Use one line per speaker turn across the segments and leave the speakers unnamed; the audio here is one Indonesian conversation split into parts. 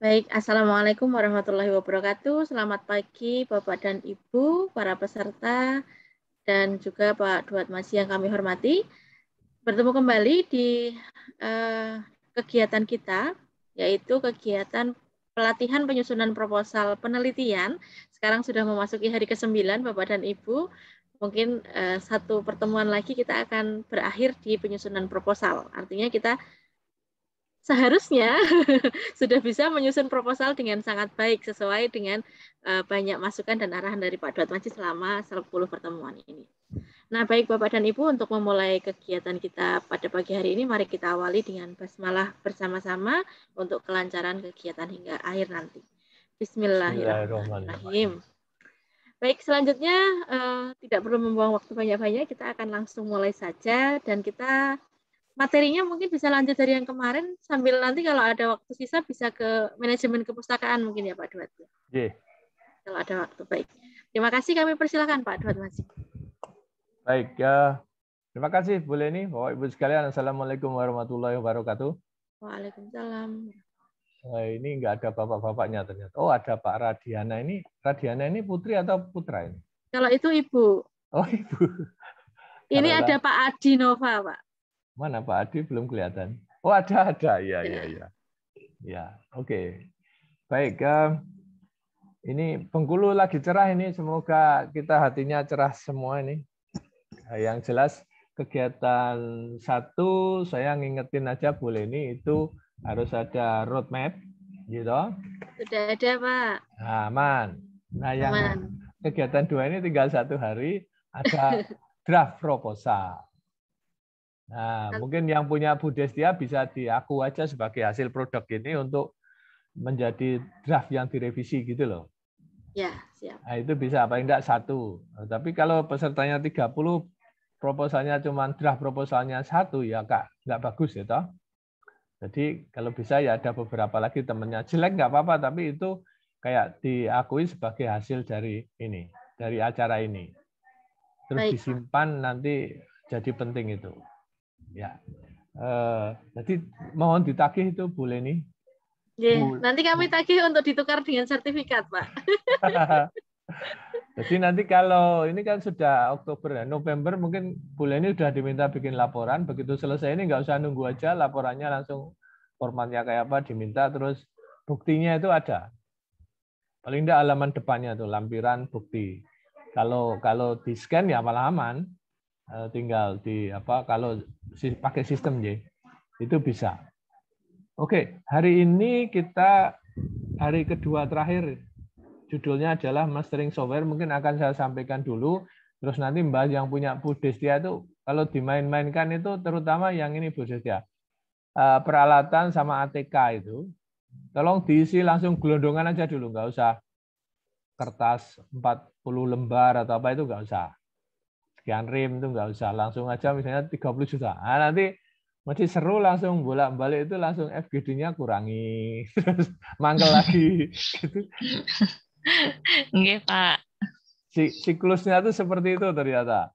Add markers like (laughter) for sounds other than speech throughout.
Baik, Assalamualaikum warahmatullahi wabarakatuh. Selamat pagi Bapak dan Ibu, para peserta, dan juga Pak Duat Masih yang kami hormati. Bertemu kembali di eh, kegiatan kita, yaitu kegiatan pelatihan penyusunan proposal penelitian. Sekarang sudah memasuki hari ke-9, Bapak dan Ibu. Mungkin eh, satu pertemuan lagi kita akan berakhir di penyusunan proposal. Artinya kita seharusnya (laughs) sudah bisa menyusun proposal dengan sangat baik sesuai dengan uh, banyak masukan dan arahan dari Pak Dotmaji selama 10 pertemuan ini. Nah, baik Bapak dan Ibu, untuk memulai kegiatan kita pada pagi hari ini, mari kita awali dengan basmalah bersama-sama untuk kelancaran kegiatan hingga akhir nanti.
Bismillahirrahmanirrahim.
Baik, selanjutnya uh, tidak perlu membuang waktu banyak-banyak, kita akan langsung mulai saja dan kita materinya mungkin bisa lanjut dari yang kemarin sambil nanti kalau ada waktu sisa bisa ke manajemen kepustakaan mungkin ya Pak Duat. Yeah. Kalau ada waktu baik. Terima kasih kami persilahkan Pak Duat Mas.
Baik ya. Terima kasih Bu Leni, Bapak Ibu sekalian. Assalamualaikum warahmatullahi wabarakatuh.
Waalaikumsalam.
Nah, ini enggak ada bapak-bapaknya ternyata. Oh, ada Pak Radiana ini. Radiana ini putri atau putra ini?
Kalau itu ibu.
Oh, ibu.
Ini Karena... ada Pak Adi Nova, Pak.
Mana Pak Adi belum kelihatan? Oh ada ada, iya, iya, ya ya ya. Ya, oke. Okay. Baik, eh, ini Bengkulu lagi cerah ini. Semoga kita hatinya cerah semua ini. Yang jelas kegiatan satu saya ngingetin aja boleh ini itu harus ada roadmap gitu.
Sudah ada Pak.
Aman. Nah yang Aman. kegiatan dua ini tinggal satu hari ada (laughs) draft proposal. Nah, mungkin yang punya Budestia bisa diaku aja sebagai hasil produk ini untuk menjadi draft yang direvisi gitu loh. Ya, siap. Nah, itu bisa apa? Enggak satu. Nah, tapi kalau pesertanya 30, proposalnya cuma draft proposalnya satu, ya kak, enggak bagus ya toh. Jadi kalau bisa ya ada beberapa lagi temennya. Jelek nggak apa-apa, tapi itu kayak diakui sebagai hasil dari ini, dari acara ini. Terus Baik. disimpan nanti jadi penting itu. Ya. Eh, jadi mohon ditagih itu boleh nih. Yeah, nanti
kami tagih untuk ditukar dengan sertifikat, Pak.
(laughs) Jadi nanti kalau ini kan sudah Oktober ya, November mungkin bulan ini sudah diminta bikin laporan. Begitu selesai ini nggak usah nunggu aja laporannya langsung formatnya kayak apa diminta terus buktinya itu ada. Paling tidak halaman depannya tuh lampiran bukti. Kalau kalau di scan ya malah aman. Eh, tinggal di apa kalau pakai sistem J. Itu bisa. Oke, hari ini kita hari kedua terakhir judulnya adalah mastering software. Mungkin akan saya sampaikan dulu. Terus nanti Mbak yang punya Bu Destia itu kalau dimain-mainkan itu terutama yang ini Bu Destia. Eh, peralatan sama ATK itu tolong diisi langsung gelondongan aja dulu, nggak usah kertas 40 lembar atau apa itu nggak usah sekian rim itu nggak usah langsung aja misalnya 30 juta. Nah, nanti masih seru langsung bolak-balik itu langsung FGD-nya kurangi (laughs) terus mangkel lagi gitu.
Nggih, Pak.
Siklusnya itu seperti itu ternyata.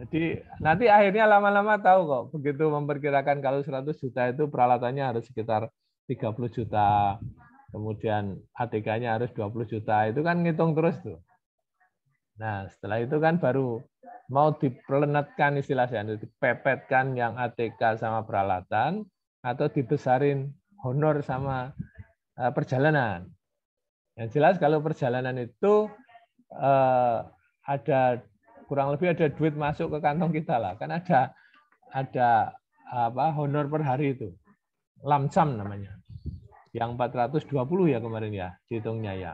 Jadi nanti akhirnya lama-lama tahu kok begitu memperkirakan kalau 100 juta itu peralatannya harus sekitar 30 juta. Kemudian ATK-nya harus 20 juta. Itu kan ngitung terus tuh. Nah, setelah itu kan baru mau diperlenetkan istilahnya, saya, dipepetkan yang ATK sama peralatan atau dibesarin honor sama eh, perjalanan. Yang jelas kalau perjalanan itu eh, ada kurang lebih ada duit masuk ke kantong kita lah, kan ada ada apa honor per hari itu. Lamsam namanya. Yang 420 ya kemarin ya, dihitungnya ya.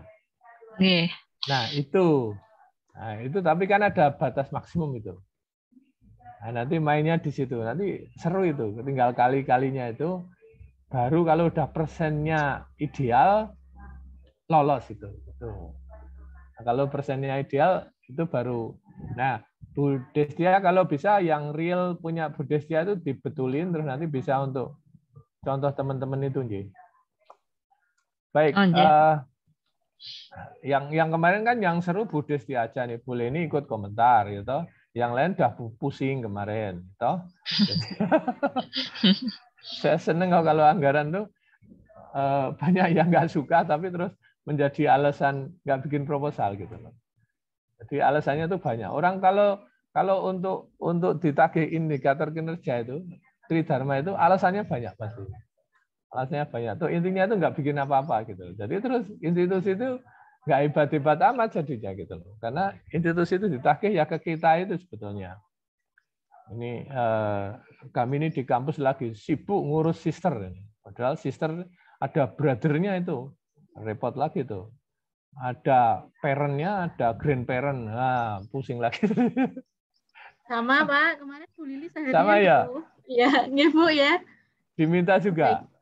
Nah, itu Nah, itu tapi kan ada batas maksimum itu. Nah, nanti mainnya di situ. Nanti seru itu. Tinggal kali-kalinya itu baru kalau udah persennya ideal lolos itu. itu Nah, kalau persennya ideal itu baru. Nah, Budestia kalau bisa yang real punya Budestia itu dibetulin terus nanti bisa untuk contoh teman-teman itu, Nji. Baik, oh, uh, yang yang kemarin kan yang seru Buddhis di Aceh nih, boleh ini ikut komentar gitu. Yang lain udah pusing kemarin, gitu. (laughs) Saya seneng kalau anggaran tuh eh, banyak yang nggak suka tapi terus menjadi alasan nggak bikin proposal gitu loh. Jadi alasannya tuh banyak. Orang kalau kalau untuk untuk ditagih indikator kinerja itu Tri Dharma itu alasannya banyak pasti kelasnya banyak. Tuh intinya tuh nggak bikin apa-apa gitu. Jadi terus institusi itu nggak hebat-hebat amat jadinya gitu loh. Karena institusi itu ditagih ya ke kita itu sebetulnya. Ini eh, kami ini di kampus lagi sibuk ngurus sister. Padahal sister ada brothernya itu. Repot lagi tuh. Ada parentnya, ada grandparent. Nah, pusing lagi. (laughs)
Sama Pak, kemarin Bu Lili seharian. Sama ya? Iya, Bu ya.
Diminta juga. Baik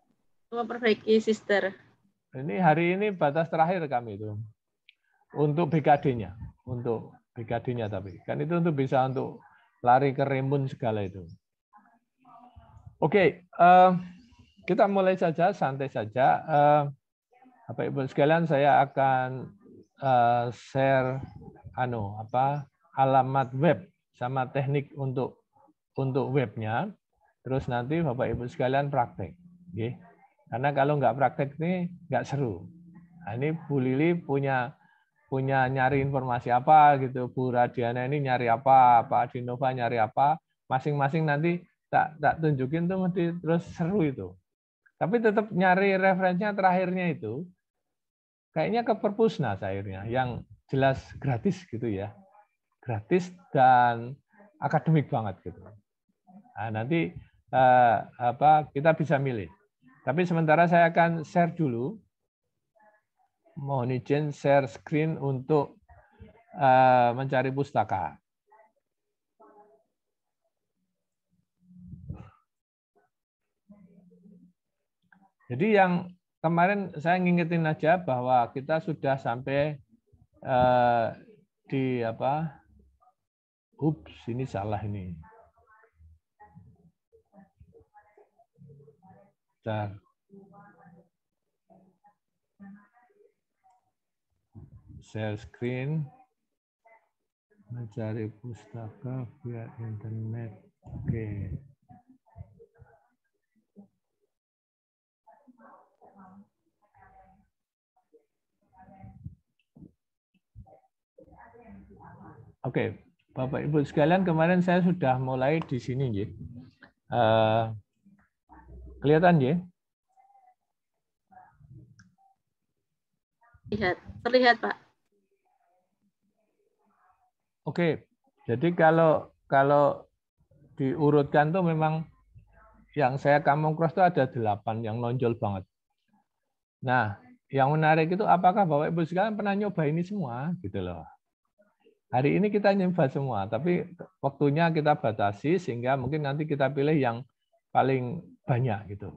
memperbaiki sister.
Ini hari ini batas terakhir kami itu untuk BKD-nya, untuk BKD-nya tapi kan itu untuk bisa untuk lari ke rimbun segala itu. Oke, eh, kita mulai saja santai saja. Uh, Bapak Ibu sekalian, saya akan eh, share anu apa alamat web sama teknik untuk untuk webnya. Terus nanti Bapak Ibu sekalian praktek. Okay. Karena kalau nggak praktek ini nggak seru. Nah, ini Bu Lili punya punya nyari informasi apa gitu, Bu Radiana ini nyari apa, Pak Adinova nyari apa, masing-masing nanti tak tak tunjukin tuh mesti terus seru itu. Tapi tetap nyari referensinya terakhirnya itu, kayaknya ke perpusna akhirnya, yang jelas gratis gitu ya, gratis dan akademik banget gitu. Nah, nanti eh, apa kita bisa milih. Tapi sementara saya akan share dulu. Mohon izin share screen untuk eh, mencari pustaka. Jadi yang kemarin saya ngingetin aja bahwa kita sudah sampai eh, di apa? Ups, ini salah ini. da Share screen. Mencari pustaka via internet. Oke. Okay. Oke, okay. Bapak Ibu sekalian kemarin saya sudah mulai di sini, ya. Uh, Kelihatan ya?
Lihat, terlihat Pak.
Oke, jadi kalau kalau diurutkan tuh memang yang saya kamu cross itu ada delapan yang nonjol banget. Nah, yang menarik itu apakah Bapak Ibu sekalian pernah nyoba ini semua gitu loh. Hari ini kita nyoba semua, tapi waktunya kita batasi sehingga mungkin nanti kita pilih yang paling banyak gitu.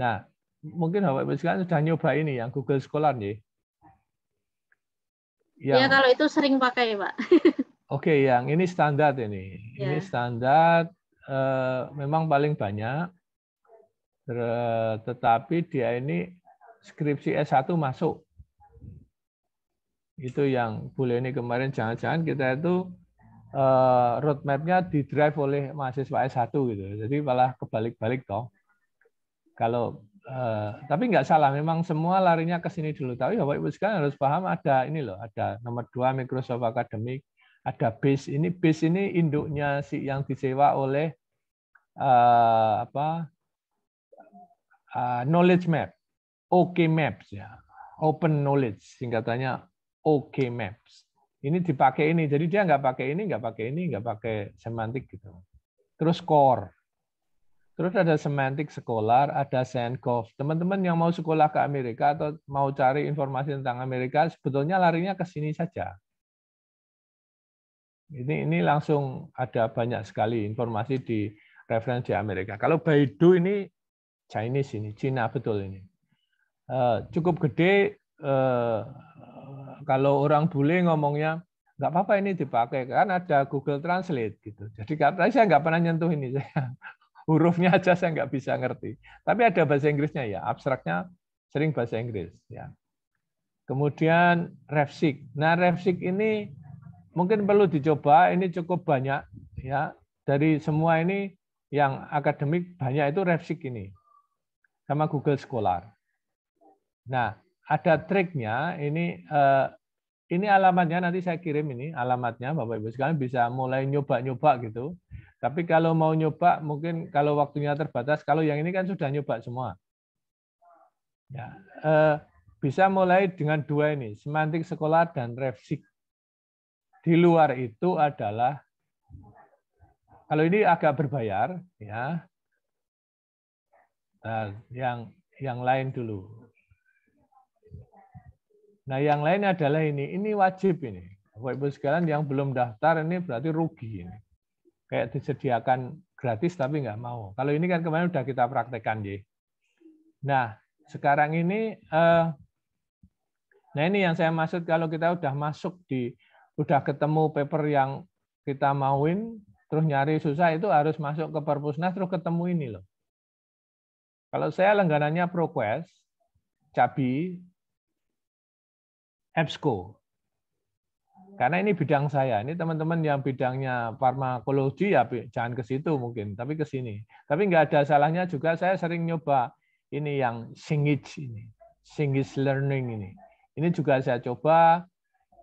Nah, mungkin Bapak Ibu sekalian sudah nyoba ini yang Google Scholar nih. Ya, yang, kalau
itu sering pakai Pak. (laughs)
Oke, okay, yang ini standar ini. Ya. Ini standar eh, memang paling banyak. Tetapi dia ini skripsi S1 masuk. Itu yang boleh ini kemarin jangan-jangan kita itu uh, roadmapnya di drive oleh mahasiswa S1 gitu. Jadi malah kebalik-balik toh. Kalau uh, tapi nggak salah, memang semua larinya ke sini dulu. Tapi Bapak Ibu sekalian harus paham ada ini loh, ada nomor dua Microsoft Academic, ada base ini base ini induknya si yang disewa oleh uh, apa uh, knowledge map, OK Maps ya, Open Knowledge singkatannya OK Maps ini dipakai ini. Jadi dia nggak pakai ini, nggak pakai ini, nggak pakai semantik gitu. Terus core. Terus ada semantik sekolah, ada Sankov. Teman-teman yang mau sekolah ke Amerika atau mau cari informasi tentang Amerika, sebetulnya larinya ke sini saja. Ini ini langsung ada banyak sekali informasi di referensi Amerika. Kalau Baidu ini Chinese ini, Cina betul ini. Eh, cukup gede eh, kalau orang bule ngomongnya nggak apa-apa ini dipakai kan ada Google Translate gitu. Jadi katanya saya nggak pernah nyentuh ini, (laughs) saya hurufnya aja saya nggak bisa ngerti. Tapi ada bahasa Inggrisnya ya, abstraknya sering bahasa Inggris ya. Kemudian refsik. Nah refsik ini mungkin perlu dicoba. Ini cukup banyak ya dari semua ini yang akademik banyak itu refsik ini sama Google Scholar. Nah ada triknya. Ini eh, ini alamatnya nanti saya kirim ini alamatnya Bapak Ibu sekalian bisa mulai nyoba-nyoba gitu. Tapi kalau mau nyoba mungkin kalau waktunya terbatas. Kalau yang ini kan sudah nyoba semua. Ya, eh, bisa mulai dengan dua ini, semantik sekolah dan refsik. Di luar itu adalah kalau ini agak berbayar ya. Nah, yang yang lain dulu. Nah, yang lain adalah ini. Ini wajib ini. Bapak Ibu sekalian yang belum daftar ini berarti rugi ini. Kayak disediakan gratis tapi nggak mau. Kalau ini kan kemarin sudah kita praktekkan ya. Nah, sekarang ini eh, nah ini yang saya maksud kalau kita udah masuk di udah ketemu paper yang kita mauin terus nyari susah itu harus masuk ke perpusnas terus ketemu ini loh. Kalau saya lengganannya ProQuest, Cabi, EBSCO. Karena ini bidang saya. Ini teman-teman yang bidangnya farmakologi ya jangan ke situ mungkin, tapi ke sini. Tapi nggak ada salahnya juga saya sering nyoba ini yang Singich ini, Singich Learning ini. Ini juga saya coba,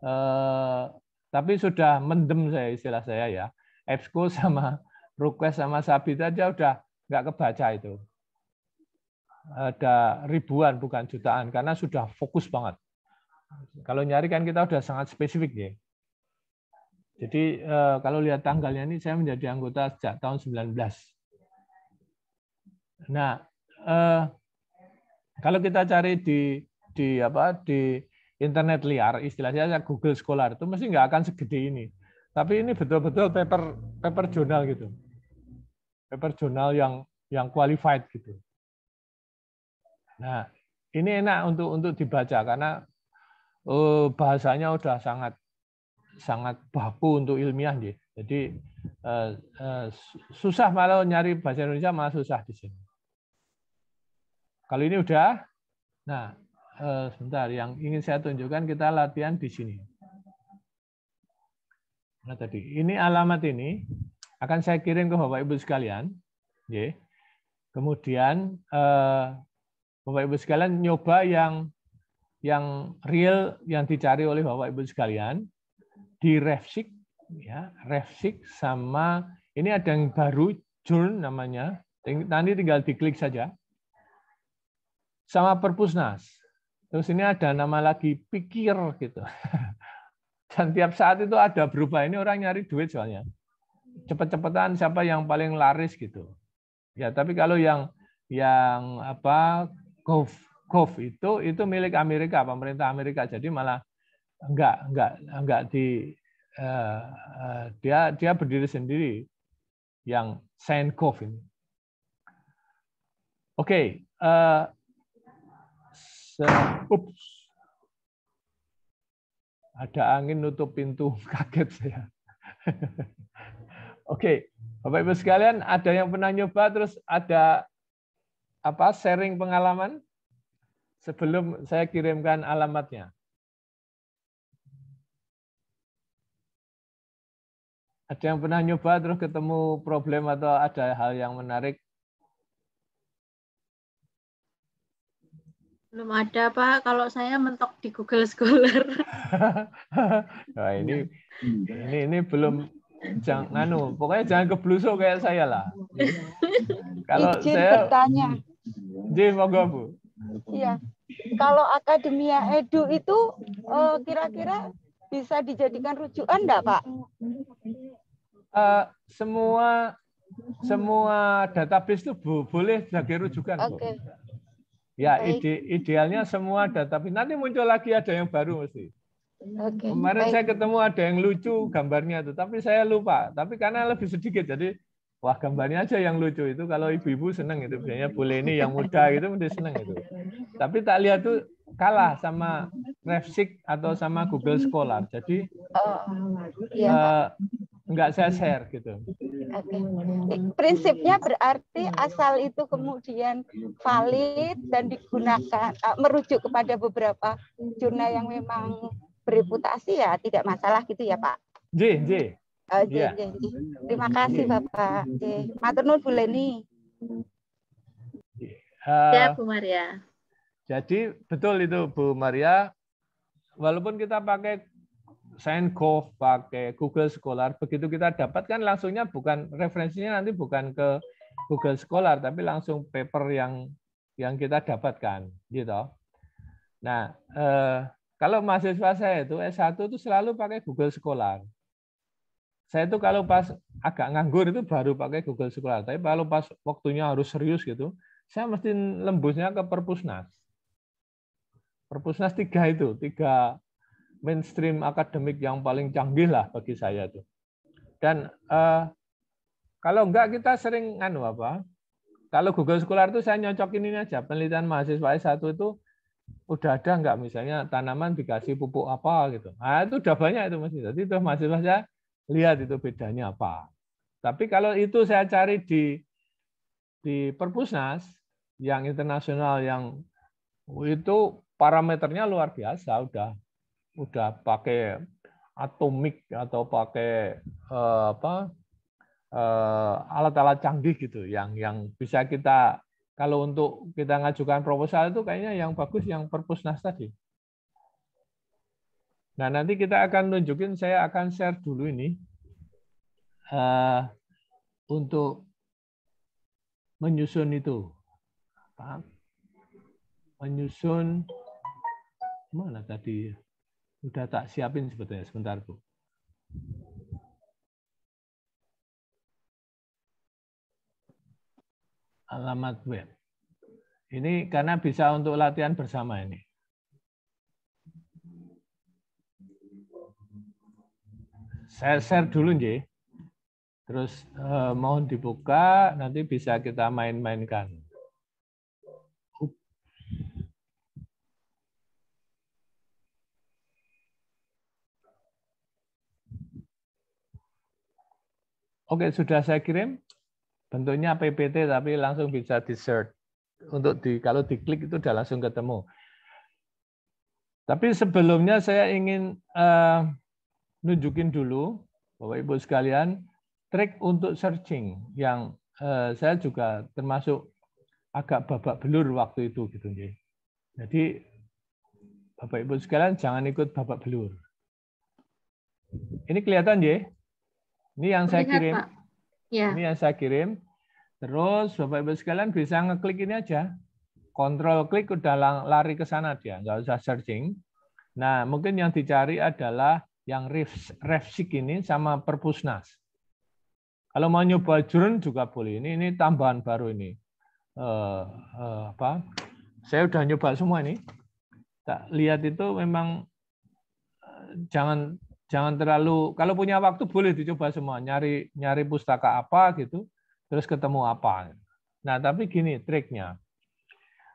eh, tapi sudah mendem saya istilah saya ya. EBSCO sama request sama Sabit aja udah nggak kebaca itu. Ada ribuan bukan jutaan karena sudah fokus banget. Kalau nyari kan kita sudah sangat spesifik ya. Jadi eh, kalau lihat tanggalnya ini saya menjadi anggota sejak tahun 19. Nah, eh, kalau kita cari di di apa di internet liar, istilahnya Google Scholar itu mesti nggak akan segede ini. Tapi ini betul-betul paper paper jurnal gitu. Paper jurnal yang yang qualified gitu. Nah, ini enak untuk untuk dibaca karena eh, bahasanya udah sangat sangat baku untuk ilmiah nih Jadi eh, eh, susah malah nyari bahasa Indonesia malah susah di sini. Kalau ini udah, nah eh, sebentar yang ingin saya tunjukkan kita latihan di sini. Nah tadi ini alamat ini akan saya kirim ke bapak ibu sekalian, Kemudian bapak ibu sekalian nyoba yang yang real yang dicari oleh Bapak Ibu sekalian di Refsik ya, Refsik sama ini ada yang baru Jurn namanya. Nanti tinggal diklik saja. Sama Perpusnas. Terus ini ada nama lagi Pikir gitu. (laughs) Dan tiap saat itu ada berubah. Ini orang nyari duit soalnya. cepat-cepatan siapa yang paling laris gitu. Ya, tapi kalau yang yang apa gov Gulf itu itu milik Amerika, pemerintah Amerika. Jadi malah enggak enggak enggak di uh, uh, dia dia berdiri sendiri yang Saint Gulf ini. Oke, okay, eh, uh, Ada angin nutup pintu, (laughs) kaget saya. (laughs) Oke, okay. Bapak Ibu sekalian, ada yang pernah nyoba terus ada apa sharing pengalaman? sebelum saya kirimkan alamatnya. Ada yang pernah nyoba terus ketemu problem atau ada hal yang menarik?
Belum ada, Pak. Kalau saya mentok di Google Scholar.
(laughs) nah, ini, ini ini belum jangan anu, pokoknya jangan kebluso kayak saya lah.
(laughs) Kalau Izin saya bertanya.
Jadi monggo, Bu.
Iya. Kalau Akademia Edu itu eh, kira-kira uh, bisa dijadikan rujukan enggak, Pak?
Uh, semua semua database itu boleh sebagai rujukan. Oke. Okay. Ya, ide, idealnya semua database. Nanti muncul lagi ada yang baru mesti.
Okay. Kemarin Baik. saya
ketemu ada yang lucu gambarnya itu, tapi saya lupa. Tapi karena lebih sedikit, jadi Wah gambarnya aja yang lucu itu kalau ibu-ibu seneng itu biasanya boleh ini yang muda gitu udah seneng itu. Tapi tak lihat tuh kalah sama Refsik atau sama Google Scholar. Jadi
oh, iya,
uh, nggak saya share gitu.
Okay. Prinsipnya berarti asal itu kemudian valid dan digunakan uh, merujuk kepada beberapa jurnal yang memang bereputasi ya tidak masalah gitu ya Pak.
J, J. Oh, yeah. Iya.
Terima kasih iya. Bapak. Jih. Matur nuwun Bu Leni.
Uh, ya
Bu Maria.
Jadi betul itu Bu Maria. Walaupun kita pakai Sendkov, pakai Google Scholar, begitu kita dapatkan langsungnya bukan referensinya nanti bukan ke Google Scholar, tapi langsung paper yang yang kita dapatkan, gitu. Nah, eh, kalau mahasiswa saya itu S1 itu selalu pakai Google Scholar saya itu kalau pas agak nganggur itu baru pakai Google Scholar. Tapi kalau pas waktunya harus serius gitu, saya mesti lembusnya ke Perpusnas. Perpusnas tiga itu, tiga mainstream akademik yang paling canggih lah bagi saya itu. Dan eh, kalau enggak kita sering anu apa? Kalau Google Scholar itu saya nyocokin ini aja penelitian mahasiswa S1 itu udah ada enggak misalnya tanaman dikasih pupuk apa gitu. Nah, itu udah banyak itu masih. Jadi itu mahasiswa saya Lihat itu bedanya apa. Tapi kalau itu saya cari di di Perpusnas yang internasional yang itu parameternya luar biasa udah udah pakai atomik atau pakai eh, apa eh, alat-alat canggih gitu yang yang bisa kita kalau untuk kita ngajukan proposal itu kayaknya yang bagus yang perpusnas tadi Nah, nanti kita akan tunjukin, saya akan share dulu ini eh, untuk menyusun itu. Menyusun, mana tadi? Udah tak siapin sebetulnya, sebentar Bu. Alamat web. Ini karena bisa untuk latihan bersama ini. Saya share dulu nih. Terus eh, mohon dibuka, nanti bisa kita main-mainkan. Oke, sudah saya kirim. Bentuknya PPT tapi langsung bisa di search. Untuk di kalau diklik itu sudah langsung ketemu. Tapi sebelumnya saya ingin uh, nunjukin dulu Bapak Ibu sekalian trik untuk searching yang eh, saya juga termasuk agak babak belur waktu itu gitu nih. Jadi Bapak Ibu sekalian jangan ikut babak belur. Ini kelihatan ya? Ini yang saya kirim. Ya. Ini yang saya kirim. Terus Bapak Ibu sekalian bisa ngeklik ini aja. Kontrol klik udah lari ke sana dia, nggak usah searching. Nah, mungkin yang dicari adalah yang refsik ini sama perpusnas. Kalau mau nyoba jurn juga boleh. Ini ini tambahan baru ini. Uh, uh, apa? Saya udah nyoba semua ini. Tak lihat itu memang eh, jangan jangan terlalu kalau punya waktu boleh dicoba semua nyari nyari pustaka apa gitu terus ketemu apa. Nah tapi gini triknya,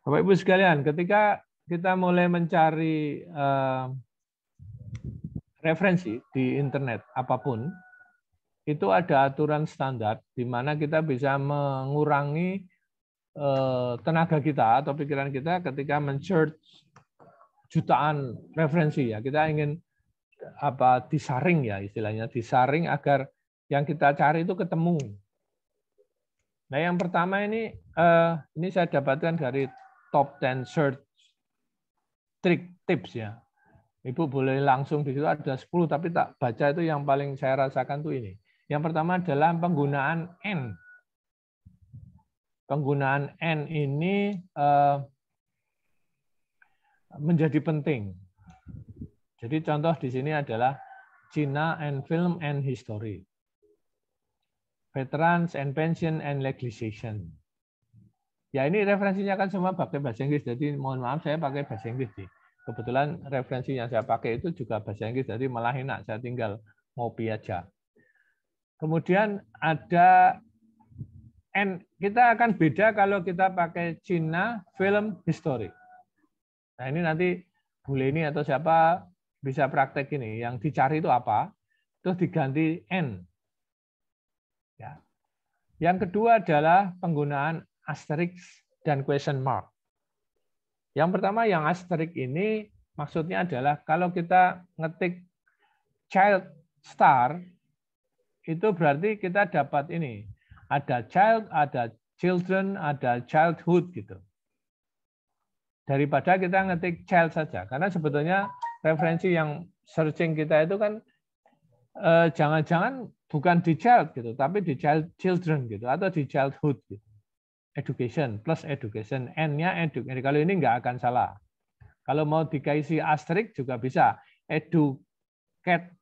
Bapak Ibu sekalian ketika kita mulai mencari eh, referensi di internet apapun, itu ada aturan standar di mana kita bisa mengurangi eh, tenaga kita atau pikiran kita ketika men-search jutaan referensi ya. Kita ingin apa disaring ya istilahnya, disaring agar yang kita cari itu ketemu. Nah, yang pertama ini eh, ini saya dapatkan dari top 10 search trick tips ya. Ibu boleh langsung di situ ada 10 tapi tak baca itu yang paling saya rasakan tuh ini. Yang pertama adalah penggunaan N. Penggunaan N ini eh, menjadi penting. Jadi contoh di sini adalah China and Film and History. Veterans and Pension and Legislation. Ya ini referensinya kan semua pakai bahasa Inggris, jadi mohon maaf saya pakai bahasa Inggris. Sih. Kebetulan referensi yang saya pakai itu juga bahasa Inggris, jadi malah enak, saya tinggal ngopi aja. Kemudian ada N, kita akan beda kalau kita pakai Cina film history. Nah ini nanti bule ini atau siapa bisa praktek ini, yang dicari itu apa, terus diganti N. Ya. Yang kedua adalah penggunaan asterisk dan question mark. Yang pertama yang asterisk ini maksudnya adalah kalau kita ngetik child star itu berarti kita dapat ini ada child, ada children, ada childhood gitu. Daripada kita ngetik child saja, karena sebetulnya referensi yang searching kita itu kan eh, jangan-jangan eh, bukan di child gitu, tapi di child, children gitu atau di childhood gitu education plus education n-nya Jadi Kalau ini nggak akan salah. Kalau mau dikasih asterisk juga bisa educate.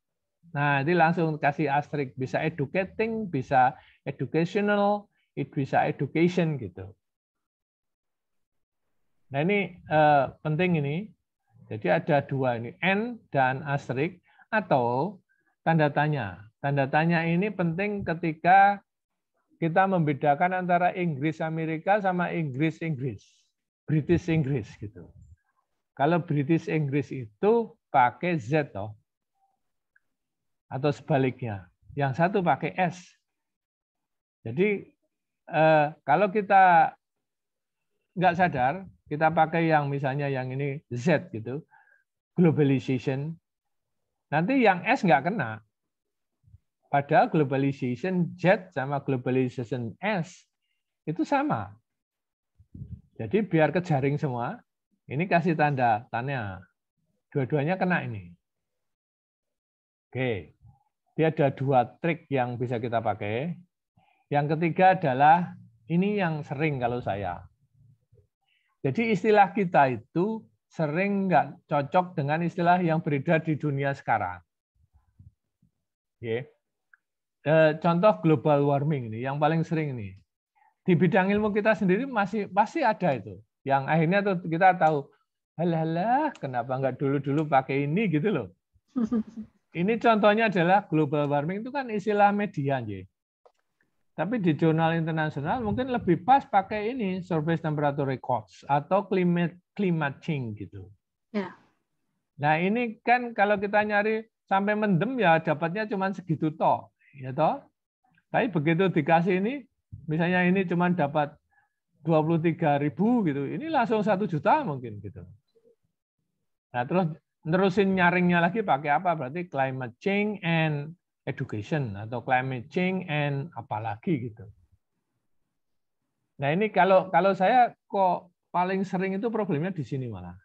Nah, ini langsung kasih asterisk bisa educating, bisa educational, it bisa education gitu. Nah, ini uh, penting ini. Jadi ada dua ini, n dan asterisk atau tanda tanya. Tanda tanya ini penting ketika kita membedakan antara Inggris Amerika sama Inggris Inggris, British Inggris gitu. Kalau British Inggris itu pakai Z toh. Atau sebaliknya. Yang satu pakai S. Jadi eh, kalau kita nggak sadar, kita pakai yang misalnya yang ini Z gitu, globalization, nanti yang S nggak kena. Padahal globalization Z sama globalization S itu sama. Jadi biar ke jaring semua, ini kasih tanda tanya. Dua-duanya kena ini. Oke. Dia ada dua trik yang bisa kita pakai. Yang ketiga adalah ini yang sering kalau saya. Jadi istilah kita itu sering nggak cocok dengan istilah yang beredar di dunia sekarang. Okay. Eh, contoh global warming ini yang paling sering ini. Di bidang ilmu kita sendiri masih pasti ada itu. Yang akhirnya tuh kita tahu, halah kenapa nggak dulu-dulu pakai ini gitu loh. (laughs) Ini contohnya adalah global warming itu kan istilah media, ya. Tapi di jurnal internasional mungkin lebih pas pakai ini surface temperature records atau climate climate change gitu. Ya. Nah ini kan kalau kita nyari sampai mendem ya dapatnya cuma segitu toh ya toh tapi begitu dikasih ini misalnya ini cuma dapat tiga ribu gitu ini langsung satu juta mungkin gitu nah terus nerusin nyaringnya lagi pakai apa berarti climate change and education atau climate change and apalagi gitu nah ini kalau kalau saya kok paling sering itu problemnya di sini malah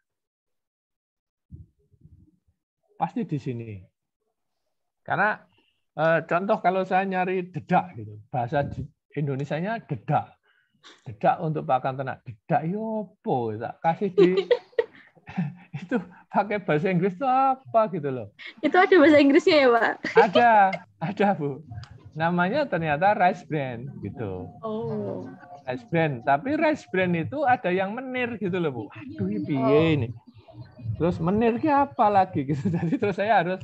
pasti di sini karena Eh, contoh kalau saya nyari dedak gitu, bahasa Indonesianya dedak. Dedak untuk pakan ternak. Dedak yo ya po, ya, tak kasih di (laughs) (laughs) itu pakai bahasa Inggris itu apa gitu loh.
Itu ada bahasa Inggrisnya ya, Pak?
Ada, ada, Bu. Namanya ternyata rice bran gitu. Oh. Rice bran. tapi rice bran itu ada yang menir gitu loh, Bu. Aduh, oh. piye ini. Terus menirnya apa lagi gitu. (laughs) Jadi terus saya harus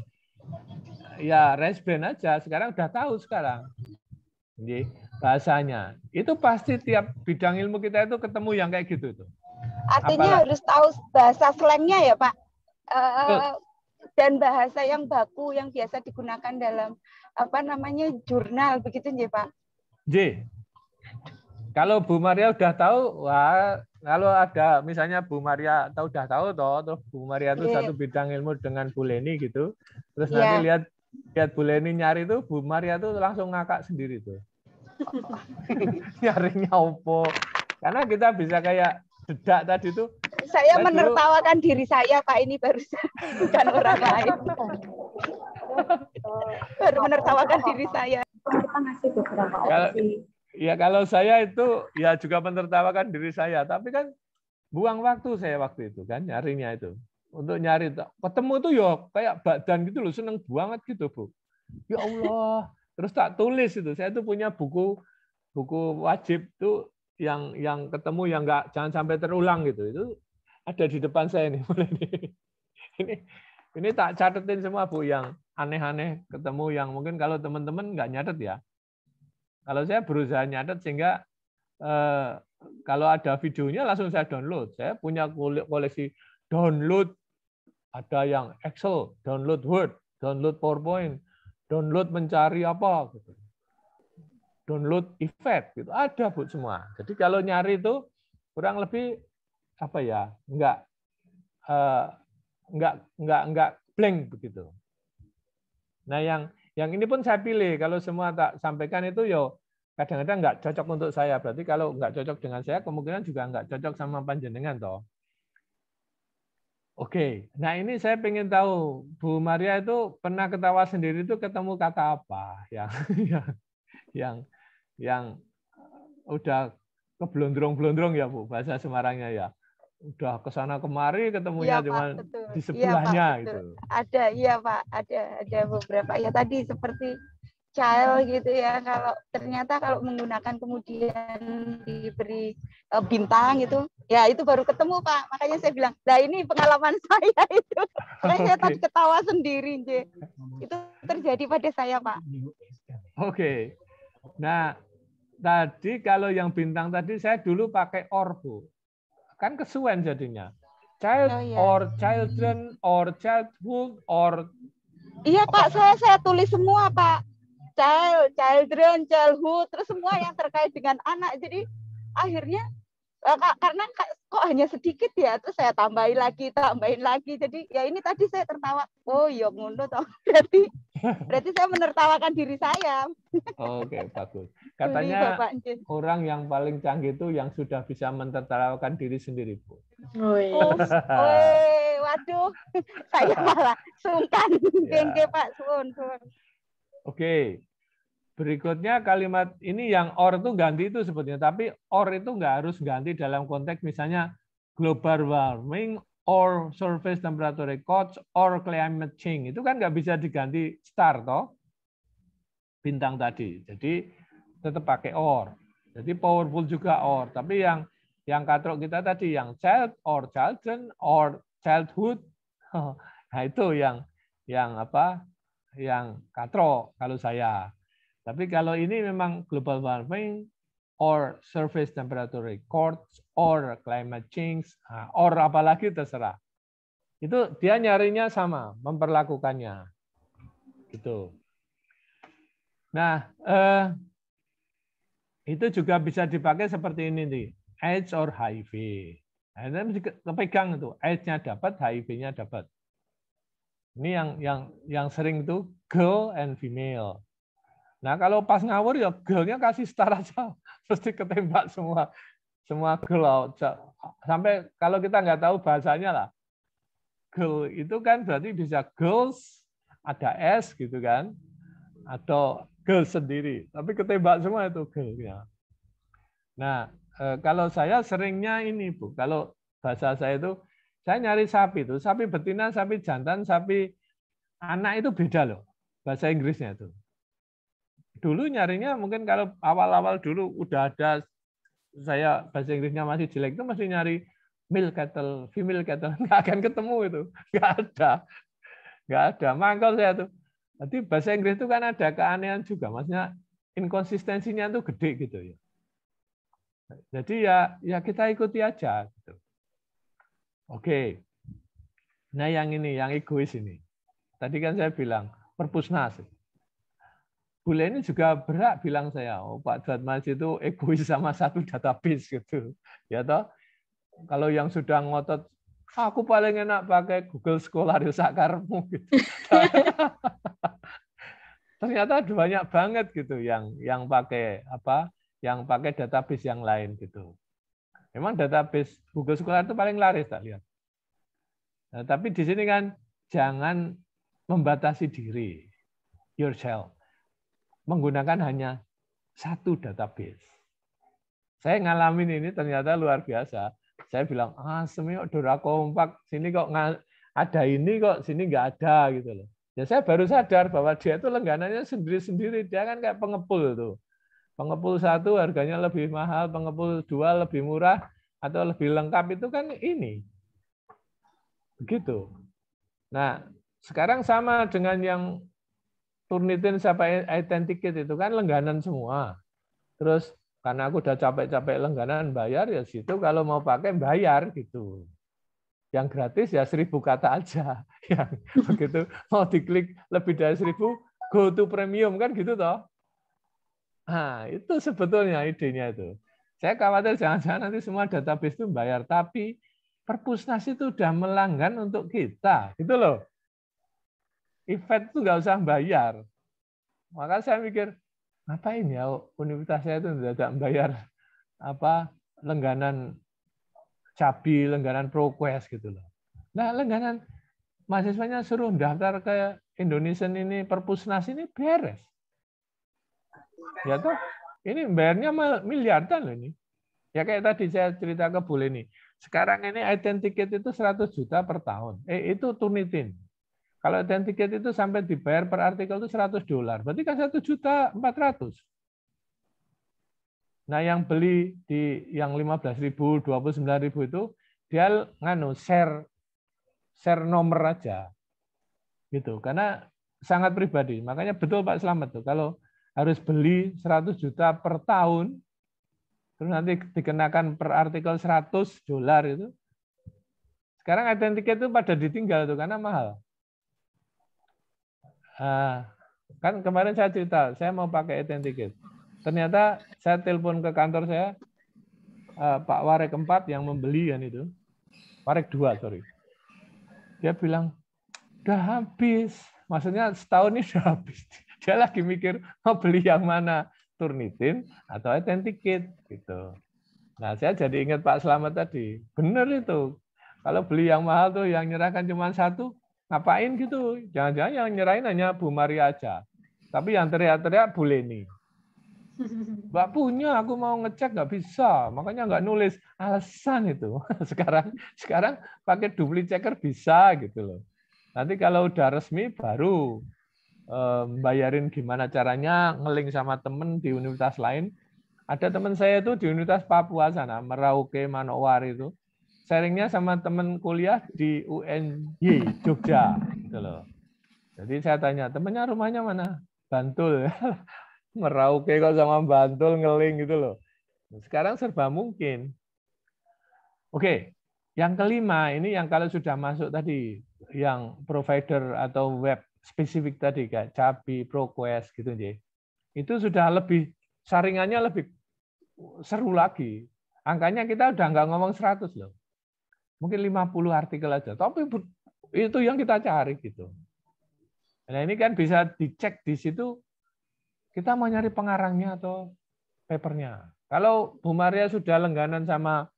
ya range band aja. Sekarang udah tahu sekarang. Jadi bahasanya. Itu pasti tiap bidang ilmu kita itu ketemu yang kayak gitu itu Artinya Apalagi,
harus tahu bahasa slangnya ya Pak. Uh, dan bahasa yang baku yang biasa digunakan dalam apa namanya jurnal begitu ya Pak.
J. Kalau Bu Maria udah tahu, wah kalau ada misalnya Bu Maria tahu udah tahu toh, terus Bu Maria itu yeah. satu bidang ilmu dengan Bu Leni gitu, terus yeah. nanti lihat lihat Bu Leni nyari tuh Bu Maria tuh langsung ngakak sendiri tuh (laughs) nyarinya opo karena kita bisa kayak dedak tadi tuh
saya menertawakan diri saya pak ini baru bukan orang lain baru menertawakan diri saya
kalau ya kalau saya itu ya juga menertawakan diri saya tapi kan buang waktu saya waktu itu kan nyarinya itu untuk nyari ketemu tuh yo ya kayak badan gitu loh seneng banget gitu bu ya Allah terus tak tulis itu saya tuh punya buku buku wajib tuh yang yang ketemu yang nggak jangan sampai terulang gitu itu ada di depan saya nih (laughs) ini ini, ini tak catetin semua bu yang aneh-aneh ketemu yang mungkin kalau teman-teman nggak nyatet ya kalau saya berusaha nyatet sehingga eh, kalau ada videonya langsung saya download saya punya koleksi download ada yang Excel, download Word, download PowerPoint, download mencari apa gitu. Download effect gitu. Ada Bu semua. Jadi kalau nyari itu kurang lebih apa ya? Enggak enggak eh, enggak enggak blank begitu. Nah, yang yang ini pun saya pilih kalau semua tak sampaikan itu yo kadang-kadang enggak cocok untuk saya. Berarti kalau enggak cocok dengan saya, kemungkinan juga enggak cocok sama panjenengan toh. Oke, nah ini saya ingin tahu Bu Maria itu pernah ketawa sendiri itu ketemu kata apa yang (laughs) yang yang, yang eh, udah keblondrong-blondrong ya Bu bahasa Semarangnya ya. Udah ke sana kemari ketemunya ya, cuma di iya, sebelahnya ya, Pak, gitu.
Ada iya Pak, ada ada beberapa ya tadi seperti child gitu ya kalau ternyata kalau menggunakan kemudian diberi uh, bintang gitu ya itu baru ketemu pak makanya saya bilang nah ini pengalaman (laughs) saya itu okay. saya tadi ketawa sendiri J. itu terjadi pada saya pak oke
okay. nah tadi kalau yang bintang tadi saya dulu pakai orbo kan kesuwen jadinya child oh, yeah. or children or childhood or
Iya Pak, saya saya tulis semua Pak child, children, childhood, terus semua yang terkait dengan anak. Jadi akhirnya eh, karena kok hanya sedikit ya, terus saya tambahin lagi, tambahin lagi. Jadi ya ini tadi saya tertawa. Oh iya ngono toh. (laughs) Berarti berarti saya menertawakan diri saya.
Oke, (laughs) bagus. Katanya orang yang paling canggih itu yang sudah bisa menertawakan diri sendiri, Bu.
Oh, iya. waduh (laughs) saya malah sungkan yeah. Pak Sun. Oke,
okay. Berikutnya kalimat ini yang or itu ganti itu sebetulnya, tapi or itu nggak harus ganti dalam konteks misalnya global warming or surface temperature records or climate change. Itu kan nggak bisa diganti star toh bintang tadi. Jadi tetap pakai or. Jadi powerful juga or, tapi yang yang katrok kita tadi yang child or children or childhood. (laughs) Nah, itu yang yang apa? Yang katrok kalau saya. Tapi kalau ini memang global warming or surface temperature records or climate change ah, or apalagi terserah. Itu dia nyarinya sama, memperlakukannya. Gitu. Nah, eh, itu juga bisa dipakai seperti ini nih, AIDS or HIV. Anda nah, mesti kepegang itu, AIDS-nya dapat, HIV-nya dapat. Ini yang yang yang sering itu girl and female Nah kalau pas ngawur ya golnya kasih star aja, pasti (laughs) ketembak semua semua gol sampai kalau kita nggak tahu bahasanya lah. Gol itu kan berarti bisa goals ada s gitu kan, atau gol sendiri. Tapi ketembak semua itu golnya. Nah eh, kalau saya seringnya ini bu, kalau bahasa saya itu saya nyari sapi itu, sapi betina, sapi jantan, sapi anak itu beda loh bahasa Inggrisnya itu dulu nyarinya mungkin kalau awal-awal dulu udah ada saya bahasa Inggrisnya masih jelek itu masih nyari male cattle, female cattle (laughs) nggak akan ketemu itu, nggak ada, nggak ada. Mangkal saya tuh. Nanti bahasa Inggris itu kan ada keanehan juga, maksudnya inkonsistensinya tuh gede gitu ya. Jadi ya ya kita ikuti aja gitu. Oke. Nah yang ini, yang egois ini. Tadi kan saya bilang perpusnas bule ini juga berat bilang saya, oh Pak Dratmas itu egois sama satu database gitu. Ya toh. Kalau yang sudah ngotot aku paling enak pakai Google Scholar ya, Sakarmu gitu. (laughs) Ternyata banyak banget gitu yang yang pakai apa? Yang pakai database yang lain gitu. Memang database Google Scholar itu paling laris tak lihat. Nah, tapi di sini kan jangan membatasi diri yourself menggunakan hanya satu database. Saya ngalamin ini ternyata luar biasa. Saya bilang, ah semuanya Dora kompak, sini kok ada ini kok, sini nggak ada gitu loh. Ya saya baru sadar bahwa dia itu lengganannya sendiri-sendiri. Dia kan kayak pengepul tuh. Pengepul satu harganya lebih mahal, pengepul dua lebih murah, atau lebih lengkap itu kan ini. Begitu. Nah, sekarang sama dengan yang Turnitin siapa identik gitu, itu kan lengganan semua. Terus karena aku udah capek-capek lengganan bayar ya situ kalau mau pakai bayar gitu. Yang gratis ya seribu kata aja. (laughs) Yang begitu mau diklik lebih dari seribu go to premium kan gitu toh. Nah, itu sebetulnya idenya itu. Saya khawatir jangan-jangan nanti semua database itu bayar, tapi perpusnas itu sudah melanggan untuk kita, gitu loh event tuh nggak usah bayar. Maka saya mikir, ngapain ya universitas saya itu tidak bayar apa lengganan cabi, lengganan ProQuest gitu loh. Nah, lengganan mahasiswanya suruh daftar ke Indonesian ini perpusnas ini beres. Ya toh, ini bayarnya miliaran loh ini. Ya kayak tadi saya cerita ke Bu Leni. Sekarang ini identikit itu 100 juta per tahun. Eh itu tunitin. Kalau dan tiket itu sampai dibayar per artikel itu 100 dolar. Berarti kan 1 juta 400. Nah, yang beli di yang 15.000, 29.000 itu dia nganu share share nomor aja. Gitu. Karena sangat pribadi. Makanya betul Pak Slamet tuh kalau harus beli 100 juta per tahun terus nanti dikenakan per artikel 100 dolar itu. Sekarang identiket itu pada ditinggal tuh karena mahal Ah, kan kemarin saya cerita, saya mau pakai identikit. Ternyata saya telepon ke kantor saya, ah, Pak Warek 4 yang membeli kan itu, Warek 2 sorry. Dia bilang, udah habis. Maksudnya setahun ini (laughs) udah habis. Dia lagi mikir mau beli yang mana, Turnitin atau identikit? gitu. Nah, saya jadi ingat Pak Selamat tadi. Benar itu. Kalau beli yang mahal tuh yang nyerahkan cuma satu, Ngapain gitu? Jangan-jangan yang nyerahin hanya Bu Maria aja. Tapi yang teriak-teriak Bu Leni. Mbak (laughs) punya, aku mau ngecek nggak bisa, makanya nggak nulis alasan itu. (laughs) Sekarang sekarang pakai dupli checker bisa gitu loh. Nanti kalau udah resmi baru eh, bayarin gimana caranya ngeling sama temen di universitas lain. Ada teman saya itu di Universitas Papua sana, Merauke Manowar itu sharingnya sama teman kuliah di UNY Jogja gitu loh. Jadi saya tanya, temennya rumahnya mana? Bantul. Merauke (laughs) kok sama Bantul ngeling gitu loh. Sekarang serba mungkin. Oke, yang kelima ini yang kalau sudah masuk tadi yang provider atau web spesifik tadi kayak Cabi, ProQuest gitu ya. Itu sudah lebih saringannya lebih seru lagi. Angkanya kita udah nggak ngomong 100 loh mungkin 50 artikel aja, tapi itu yang kita cari gitu. Nah ini kan bisa dicek di situ kita mau nyari pengarangnya atau papernya. Kalau Bu Maria sudah lengganan sama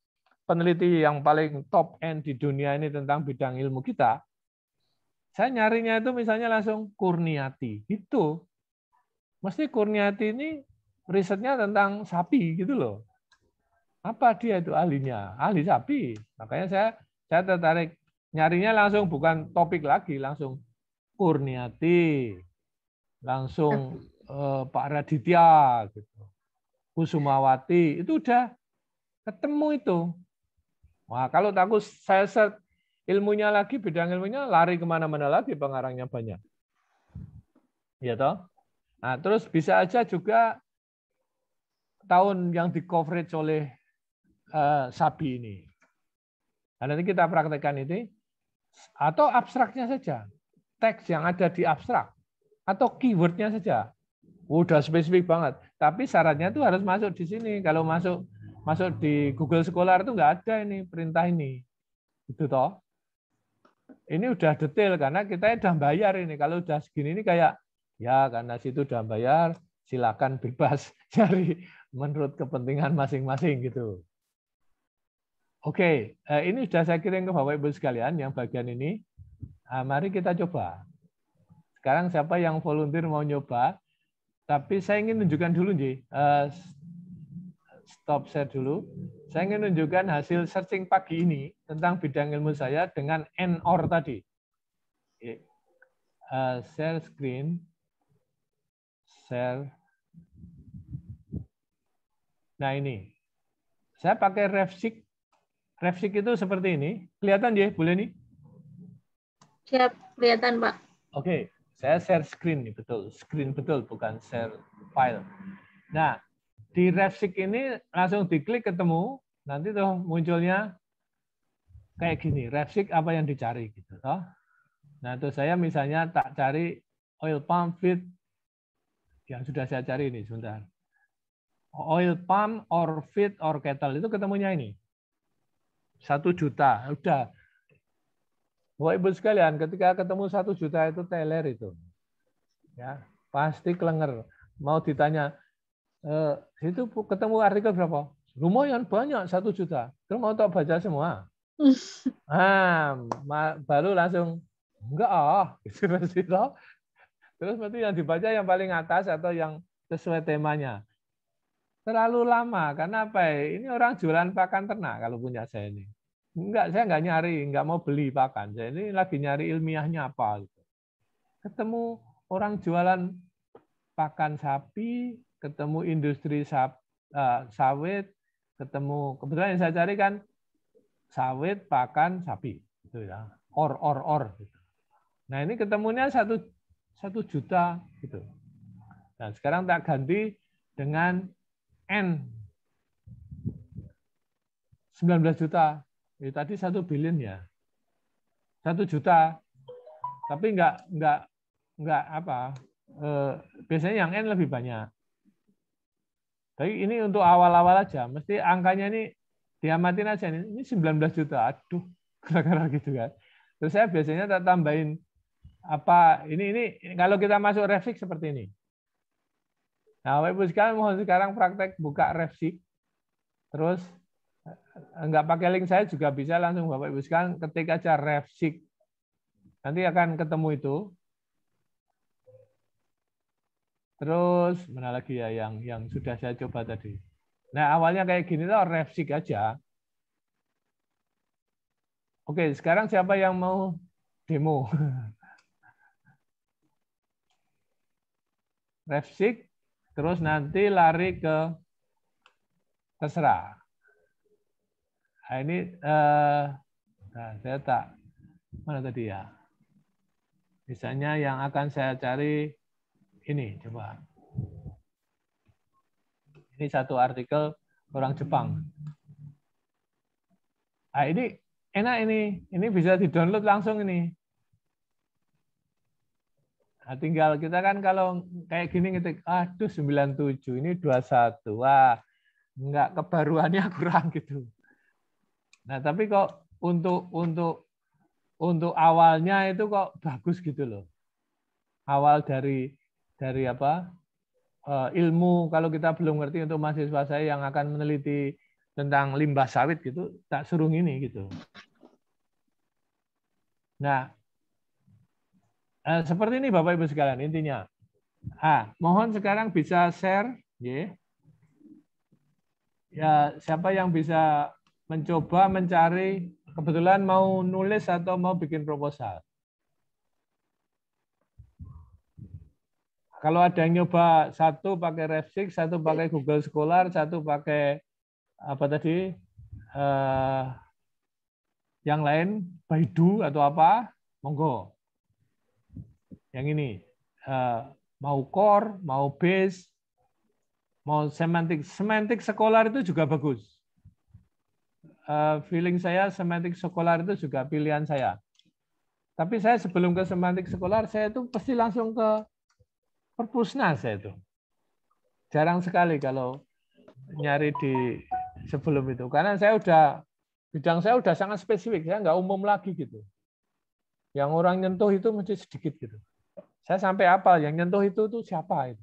peneliti yang paling top end di dunia ini tentang bidang ilmu kita, saya nyarinya itu misalnya langsung Kurniati itu Mesti Kurniati ini risetnya tentang sapi gitu loh apa dia itu ahlinya? Ahli sapi. Makanya saya saya tertarik nyarinya langsung bukan topik lagi, langsung Kurniati, langsung eh, eh Pak Raditya gitu. Kusumawati, itu udah ketemu itu. Wah, kalau takut saya set ilmunya lagi, bidang ilmunya lari kemana-mana lagi pengarangnya banyak. Ya toh? Nah, terus bisa aja juga tahun yang di coverage oleh Eh, sapi ini. Nah, nanti kita praktekkan itu atau abstraknya saja, teks yang ada di abstrak atau keywordnya saja. Udah spesifik banget, tapi syaratnya itu harus masuk di sini. Kalau masuk masuk di Google Scholar itu nggak ada ini perintah ini, itu toh. Ini udah detail karena kita udah bayar ini. Kalau udah segini ini kayak ya karena situ udah bayar, silakan bebas cari (laughs) menurut kepentingan masing-masing gitu. Oke, okay, eh, ini sudah saya kirim ke Bapak Ibu sekalian yang bagian ini. Nah, mari kita coba. Sekarang siapa yang volunteer mau nyoba? Tapi saya ingin tunjukkan dulu, Ji. Eh, stop share dulu. Saya ingin tunjukkan hasil searching pagi ini tentang bidang ilmu saya dengan NOR tadi. Eh, share screen. Share. Nah ini. Saya pakai RefSeq Grafik itu seperti ini. Kelihatan ya, boleh nih?
Siap, kelihatan Pak.
Oke, okay. saya share screen nih, betul. Screen betul, bukan share file. Nah, di refsik ini langsung diklik ketemu, nanti tuh munculnya kayak gini, refsik apa yang dicari gitu. Toh. Nah, tuh saya misalnya tak cari oil palm fit yang sudah saya cari ini, sebentar. Oil pump or fit or kettle, itu ketemunya ini satu juta udah Bapak Ibu sekalian, ketika ketemu satu juta itu teler itu, ya pasti kelenger. Mau ditanya, e, eh, itu ketemu artikel berapa? Lumayan banyak satu juta. Terus mau tak baca semua? (laughs) ah, baru langsung enggak ah, (laughs) gitu Terus berarti yang dibaca yang paling atas atau yang sesuai temanya terlalu lama. Karena apa? Ya? Ini orang jualan pakan ternak kalau punya saya ini. Enggak, saya enggak nyari, enggak mau beli pakan. Saya ini lagi nyari ilmiahnya apa. Gitu. Ketemu orang jualan pakan sapi, ketemu industri eh, sawit, ketemu kebetulan yang saya cari kan sawit, pakan, sapi, itu ya. Or, or, or. Gitu. Nah ini ketemunya satu satu juta gitu. Dan sekarang tak ganti dengan N 19 juta. Ya, tadi satu billion ya. Satu juta. Tapi nggak nggak nggak apa. Eh, biasanya yang N lebih banyak. Tapi ini untuk awal-awal aja. Mesti angkanya ini diamatin aja. Ini 19 juta. Aduh, (laughs) gara-gara gitu kan. Terus saya biasanya tak tambahin apa ini ini kalau kita masuk refix seperti ini. Nah, Bapak Ibu sekalian mohon sekarang praktek buka refsik. Terus enggak eh, pakai link saya juga bisa langsung Bapak Ibu sekalian ketik aja refsik. Nanti akan ketemu itu. Terus mana lagi ya yang yang sudah saya coba tadi. Nah, awalnya kayak gini loh refsik aja. Oke, sekarang siapa yang mau demo? (laughs) refsik Terus nanti lari ke terserah. Nah, ini eh, nah, saya tak mana tadi ya? Misalnya yang akan saya cari ini coba. Ini satu artikel orang Jepang. Nah, ini enak ini, ini bisa di-download langsung ini. Nah, tinggal kita kan kalau kayak gini ngetik, aduh 97, ini 21. Wah, enggak kebaruannya (laughs) kurang gitu. Nah, tapi kok untuk untuk untuk awalnya itu kok bagus gitu loh. Awal dari dari apa? Eh, ilmu kalau kita belum ngerti untuk mahasiswa saya yang akan meneliti tentang limbah sawit gitu tak suruh ini gitu. Nah, Eh, seperti ini Bapak Ibu sekalian intinya. Ah, mohon sekarang bisa share, yeah. Ya, siapa yang bisa mencoba mencari kebetulan mau nulis atau mau bikin proposal. Kalau ada yang nyoba satu pakai Refsix, satu pakai Google Scholar, satu pakai apa tadi eh, yang lain Baidu atau apa, monggo yang ini eh, mau core, mau base, mau semantik. Semantik sekolah itu juga bagus. Eh, feeling saya semantik sekolah itu juga pilihan saya. Tapi saya sebelum ke semantik sekolah, saya itu pasti langsung ke perpusnas saya itu. Jarang sekali kalau nyari di sebelum itu. Karena saya udah bidang saya udah sangat spesifik, saya nggak umum lagi gitu. Yang orang nyentuh itu mesti sedikit gitu. Saya sampai apa? Yang nyentuh itu tuh siapa itu?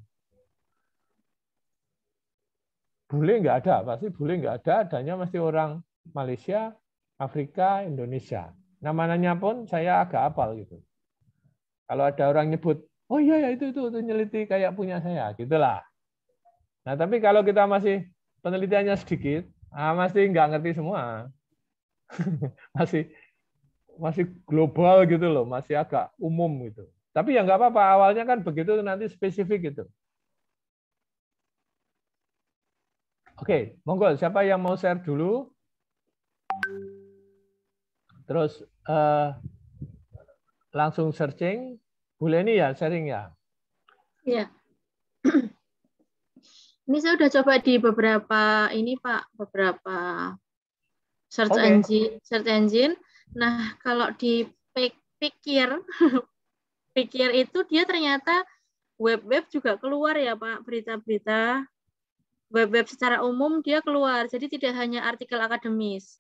Bule nggak ada, pasti bule nggak ada. Adanya masih orang Malaysia, Afrika, Indonesia. Namanya pun saya agak apal gitu. Kalau ada orang nyebut, oh iya ya itu itu, itu nyeliti kayak punya saya, gitulah. Nah tapi kalau kita masih penelitiannya sedikit, ah, masih nggak ngerti semua. (laughs) masih masih global gitu loh, masih agak umum gitu. Tapi ya nggak apa-apa, awalnya kan begitu nanti spesifik gitu. Oke, monggo siapa yang mau share dulu? Terus eh, langsung searching. boleh Leni ya sharing ya?
Iya. (clears throat) Ini saya udah coba di beberapa ini Pak, beberapa search okay. engine, search engine. Nah, kalau di pikir (laughs) pikir itu dia ternyata web-web juga keluar ya Pak, berita-berita web-web secara umum dia keluar. Jadi tidak hanya artikel akademis.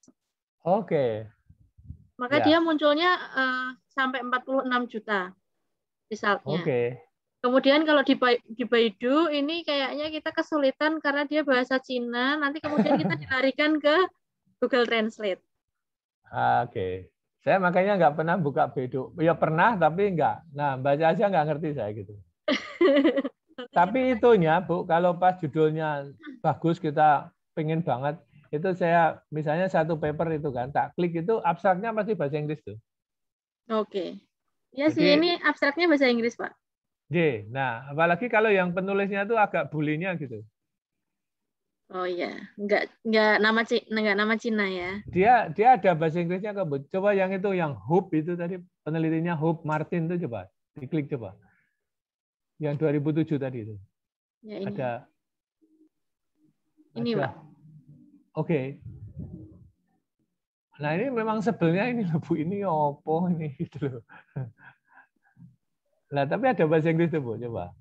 Oke. Okay. Maka ya. dia
munculnya uh, sampai 46 juta misalnya. Oke. Okay. Kemudian kalau di, di Baidu ini kayaknya kita kesulitan karena dia bahasa Cina. Nanti kemudian kita dilarikan ke Google Translate.
Ah, oke. Okay. Saya makanya nggak pernah buka bedo. Ya pernah tapi nggak. Nah baca aja nggak ngerti saya gitu. (laughs) tapi itunya Bu, kalau pas judulnya bagus kita pengen banget itu saya misalnya satu paper itu kan tak klik itu abstraknya pasti bahasa Inggris tuh.
Oke. Ya Jadi, sih ini abstraknya bahasa Inggris, Pak.
J. Nah, apalagi kalau yang penulisnya tuh agak bulinya gitu.
Oh iya, enggak enggak nama Cina, enggak nama Cina ya.
Dia dia ada bahasa Inggrisnya kok. Coba yang itu yang Hope itu tadi penelitinya Hope Martin itu coba diklik coba. Yang 2007 tadi itu. Ya, ini. Ada Ini, ada. Pak. Oke. Okay. Nah, ini memang sebelnya ini Bu ini opo ini (laughs) gitu loh. Lah, tapi ada bahasa Inggris tuh, Bu, coba.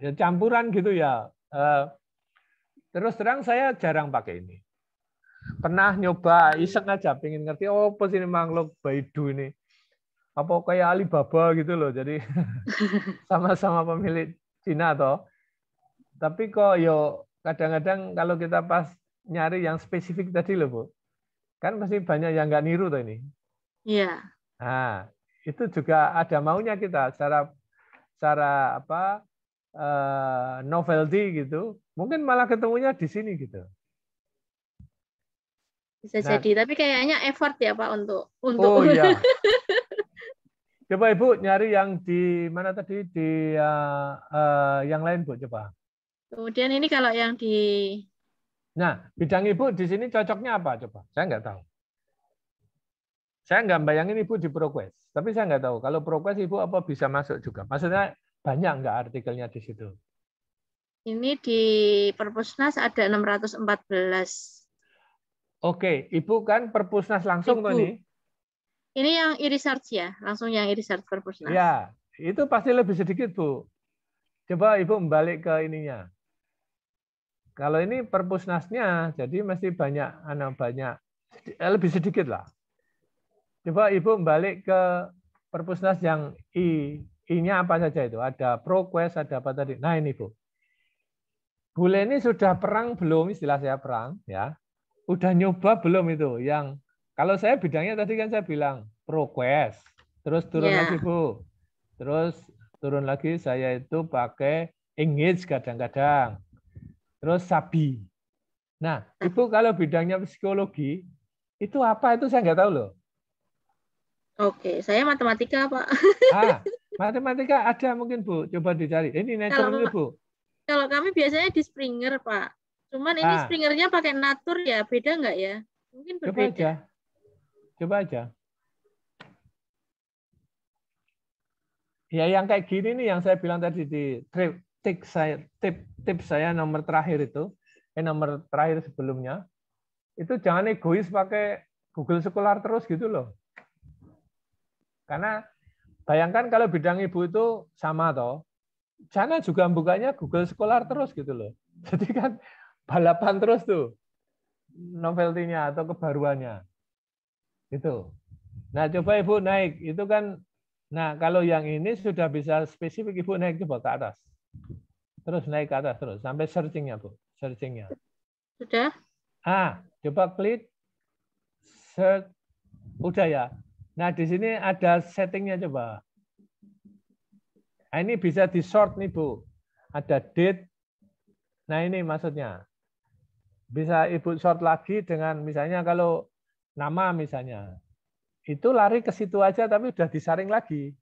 Ya campuran gitu ya. Uh, Terus terang saya jarang pakai ini. Pernah nyoba iseng aja pengen ngerti oh apa sih ini makhluk Baidu ini. Apa kayak Alibaba gitu loh. Jadi (laughs) sama-sama pemilik Cina toh. Tapi kok yo kadang-kadang kalau kita pas nyari yang spesifik tadi loh, Bu. Kan pasti banyak yang nggak niru tuh ini. Iya. Nah, itu juga ada maunya kita cara cara apa Eh, novelty gitu, mungkin malah ketemunya di sini gitu. Bisa nah, jadi,
tapi kayaknya effort ya Pak untuk untuk. Oh iya.
(laughs) coba Ibu nyari yang di mana tadi di uh, uh, yang lain Bu coba.
Kemudian ini kalau yang di
Nah, bidang Ibu di sini cocoknya apa coba? Saya nggak tahu. Saya nggak bayangin Ibu di proquest tapi saya nggak tahu kalau proquest Ibu apa bisa masuk juga. Maksudnya banyak enggak artikelnya di situ?
Ini di Perpusnas ada 614.
Oke, Ibu kan Perpusnas langsung Ibu. nih.
Ini yang e-research ya, langsung yang e-research Perpusnas. Ya,
itu pasti lebih sedikit, Bu. Coba Ibu balik ke ininya. Kalau ini Perpusnasnya, jadi masih banyak anak banyak eh, lebih sedikit lah. Coba Ibu balik ke Perpusnas yang i ini apa saja itu? Ada ProQuest, ada apa tadi? Nah ini Bu. Bule ini sudah perang belum? Istilah saya perang. ya. Udah nyoba belum itu? Yang Kalau saya bidangnya tadi kan saya bilang ProQuest. Terus turun yeah. lagi Bu. Terus turun lagi saya itu pakai Engage kadang-kadang. Terus Sabi. Nah, Ibu kalau bidangnya psikologi, itu apa itu saya nggak tahu loh.
Oke, saya matematika, Pak.
Ah, Matematika ada mungkin Bu, coba dicari. Ini nature kalau, Bu.
Kalau kami biasanya di Springer, Pak. Cuman ini ah. Springernya pakai natur ya, beda nggak ya? Mungkin berbeda. Coba aja.
Coba aja. Ya yang kayak gini nih yang saya bilang tadi di trip tip saya tip tip saya nomor terakhir itu eh nomor terakhir sebelumnya itu jangan egois pakai Google Scholar terus gitu loh. Karena Bayangkan kalau bidang ibu itu sama toh. Sana juga bukanya Google Scholar terus gitu loh. (laughs) Jadi kan balapan terus tuh novelty-nya atau kebaruannya. Itu. Nah, coba Ibu naik. Itu kan Nah, kalau yang ini sudah bisa spesifik Ibu naik coba ke atas. Terus naik ke atas terus sampai searchingnya nya Bu. searching Sudah? Ah, coba klik search. Udah ya. Nah, di sini ada settingnya coba. Nah, ini bisa di short nih, Bu. Ada date. Nah, ini maksudnya. Bisa Ibu short lagi dengan misalnya kalau nama misalnya. Itu lari ke situ aja tapi udah disaring lagi.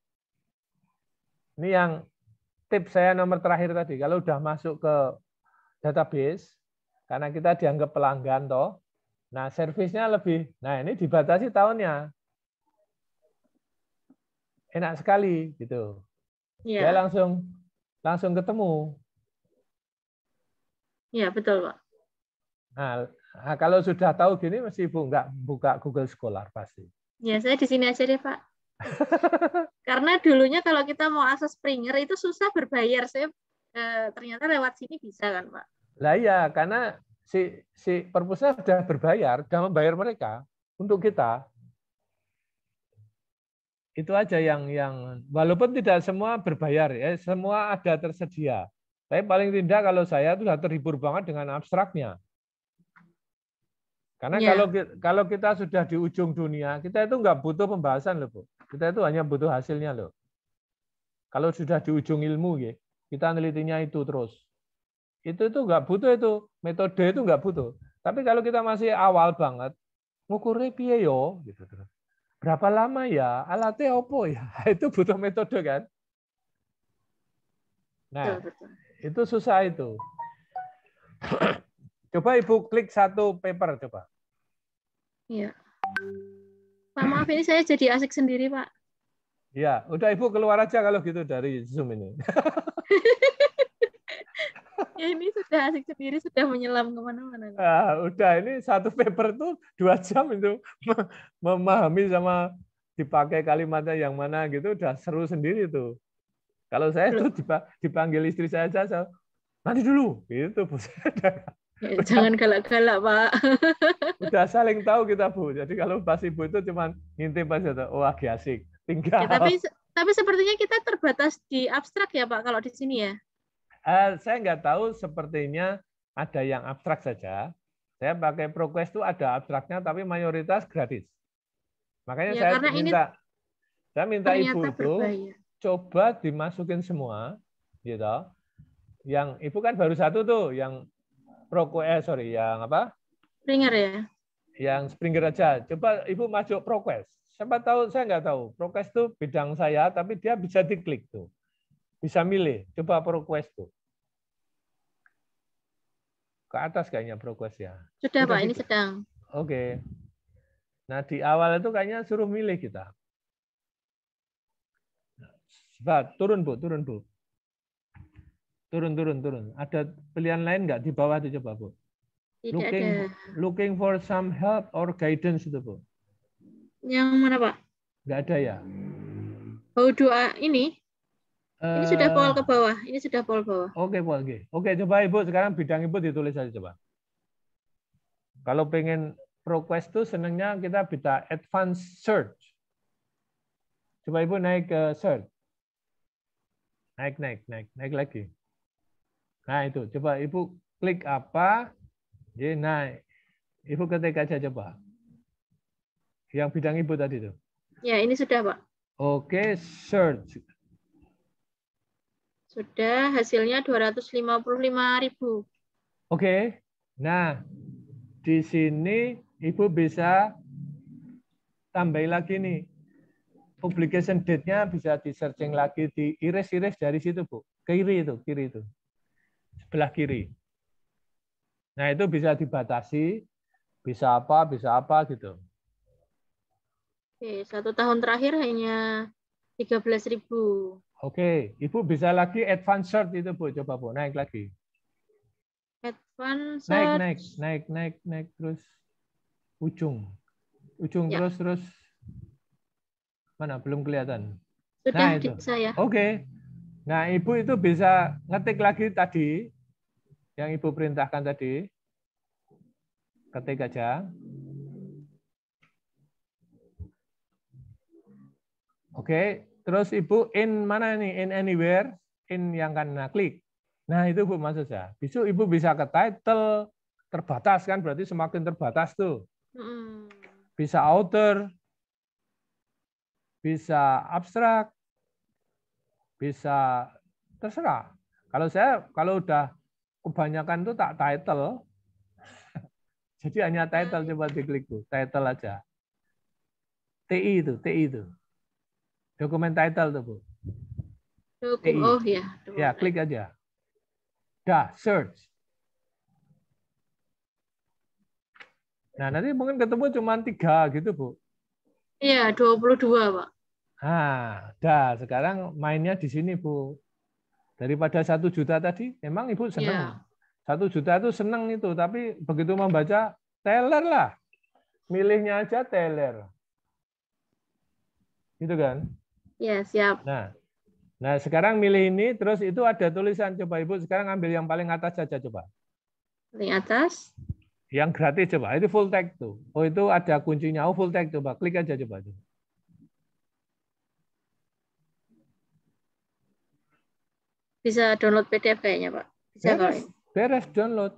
Ini yang tips saya nomor terakhir tadi. Kalau udah masuk ke database, karena kita dianggap pelanggan toh. Nah, servisnya lebih. Nah, ini dibatasi tahunnya enak sekali gitu. Ya. Saya langsung langsung ketemu.
Ya betul pak.
Nah, nah, kalau sudah tahu gini mesti bu nggak buka Google Scholar pasti.
Ya saya di sini aja deh pak. (laughs) Karena dulunya kalau kita mau akses Springer itu susah berbayar. Saya eh, ternyata lewat sini bisa kan pak.
Lah ya karena si si perpusnya sudah berbayar, sudah membayar mereka untuk kita itu aja yang yang walaupun tidak semua berbayar ya, semua ada tersedia. Tapi paling tidak kalau saya itu sudah terhibur banget dengan abstraknya. Karena ya. kalau kalau kita sudah di ujung dunia, kita itu nggak butuh pembahasan loh, Bu. Kita itu hanya butuh hasilnya loh. Kalau sudah di ujung ilmu ya, kita nelitinya itu terus. Itu itu nggak butuh itu metode itu nggak butuh. Tapi kalau kita masih awal banget, ngukur piye yo gitu terus berapa lama ya, alatnya opo ya, (laughs) itu butuh metode kan. Nah, itu susah itu. (clears throat) coba Ibu klik satu paper, coba.
Iya. Pak, maaf ini saya jadi asik sendiri, Pak.
ya udah Ibu keluar aja kalau gitu dari Zoom ini. (laughs)
ya (laughs) ini sudah asik sendiri sudah menyelam kemana-mana.
Ah udah ini satu paper tuh dua jam itu memahami sama dipakai kalimatnya yang mana gitu udah seru sendiri tuh. Kalau saya tuh dipanggil istri saya saja, nanti dulu gitu bu. (laughs)
Ya, jangan galak-galak pak.
(laughs) Udah saling tahu kita bu. Jadi kalau pas ibu itu cuma ngintip aja tuh, wah oh, asik. Tinggal. Ya, tapi
tapi sepertinya kita terbatas di abstrak ya pak kalau di sini ya.
Eh, saya nggak tahu, sepertinya ada yang abstrak saja. Saya pakai ProQuest itu ada abstraknya, tapi mayoritas gratis. Makanya ya, saya minta, saya minta ibu berbahaya. itu coba dimasukin semua, gitu. Yang ibu kan baru satu tuh, yang ProQuest, eh, sorry, yang apa? Springer ya. Yang Springer aja. Coba ibu masuk ProQuest. Siapa tahu, saya nggak tahu. ProQuest itu bidang saya, tapi dia bisa diklik tuh bisa milih. Coba proquest tuh ke atas kayaknya progresnya. Sudah, Sudah Pak, ini gitu? sedang. Oke. Nah, di awal itu kayaknya suruh milih kita. Nah, turun, Bu, turun, Bu. Turun, turun, turun. Ada pilihan lain nggak? Di bawah itu coba, Bu. Tidak looking, ada. Looking for some help or guidance itu, Bu. Yang mana, Pak? Nggak ada ya?
Bau doa ini?
Ini eh, sudah pol ke
bawah. Ini sudah pol bawah.
Oke, okay, pol G. Oke, okay, coba Ibu sekarang bidang Ibu ditulis saja coba. Kalau pengen request tuh senangnya kita bisa advance search. Coba Ibu naik ke search. Naik, naik, naik, naik lagi. Nah, itu. Coba Ibu klik apa? Jadi naik. Ibu ketik aja coba. Yang bidang Ibu tadi tuh.
Ya, ini sudah, Pak.
Oke, okay, search.
Sudah, hasilnya 255.000.
Oke. Nah, di sini Ibu bisa tambahin lagi nih. Publication date-nya bisa di searching lagi, di iris iris dari situ, Bu. Kiri itu, kiri itu. Sebelah kiri. Nah, itu bisa dibatasi, bisa apa, bisa apa gitu.
Oke, satu tahun terakhir hanya 13.000.
Oke, Ibu bisa lagi advance search itu Bu, coba Bu, naik lagi. Advance Naik, naik, naik, naik, naik terus ujung. Ujung ya. terus terus mana belum kelihatan. Sudah nah, itu. saya. Oke. Okay. Nah, Ibu itu bisa ngetik lagi tadi yang Ibu perintahkan tadi. Ketik aja. Oke, okay. Terus Ibu in mana ini? In anywhere, in yang kan klik. Nah, itu Bu maksud saya. Besok Ibu bisa ke title terbatas kan berarti semakin terbatas tuh. Bisa outer, bisa abstrak, bisa terserah. Kalau saya kalau udah kebanyakan tuh tak title. (laughs) Jadi hanya title nah, coba iya. diklik tuh. title aja. TI itu, TI itu. Dokumen title tuh, Bu. oh ya. Ya, klik aja. Dah, search. Nah, nanti mungkin ketemu cuma tiga gitu, Bu.
Iya, 22, Pak.
Nah, dah. Sekarang mainnya di sini, Bu. Daripada satu juta tadi, emang Ibu senang. Iya. Satu ya. juta itu senang itu, tapi begitu membaca, teller lah. Milihnya aja teller. Gitu kan? Ya, siap. Nah, nah sekarang milih ini, terus itu ada tulisan. Coba Ibu sekarang ambil yang paling atas saja coba. Paling atas? Yang gratis coba. Itu full text tuh. Oh, itu ada kuncinya. Oh, full text coba. Klik aja coba. coba.
Bisa download PDF kayaknya, Pak.
Bisa beres, beres download.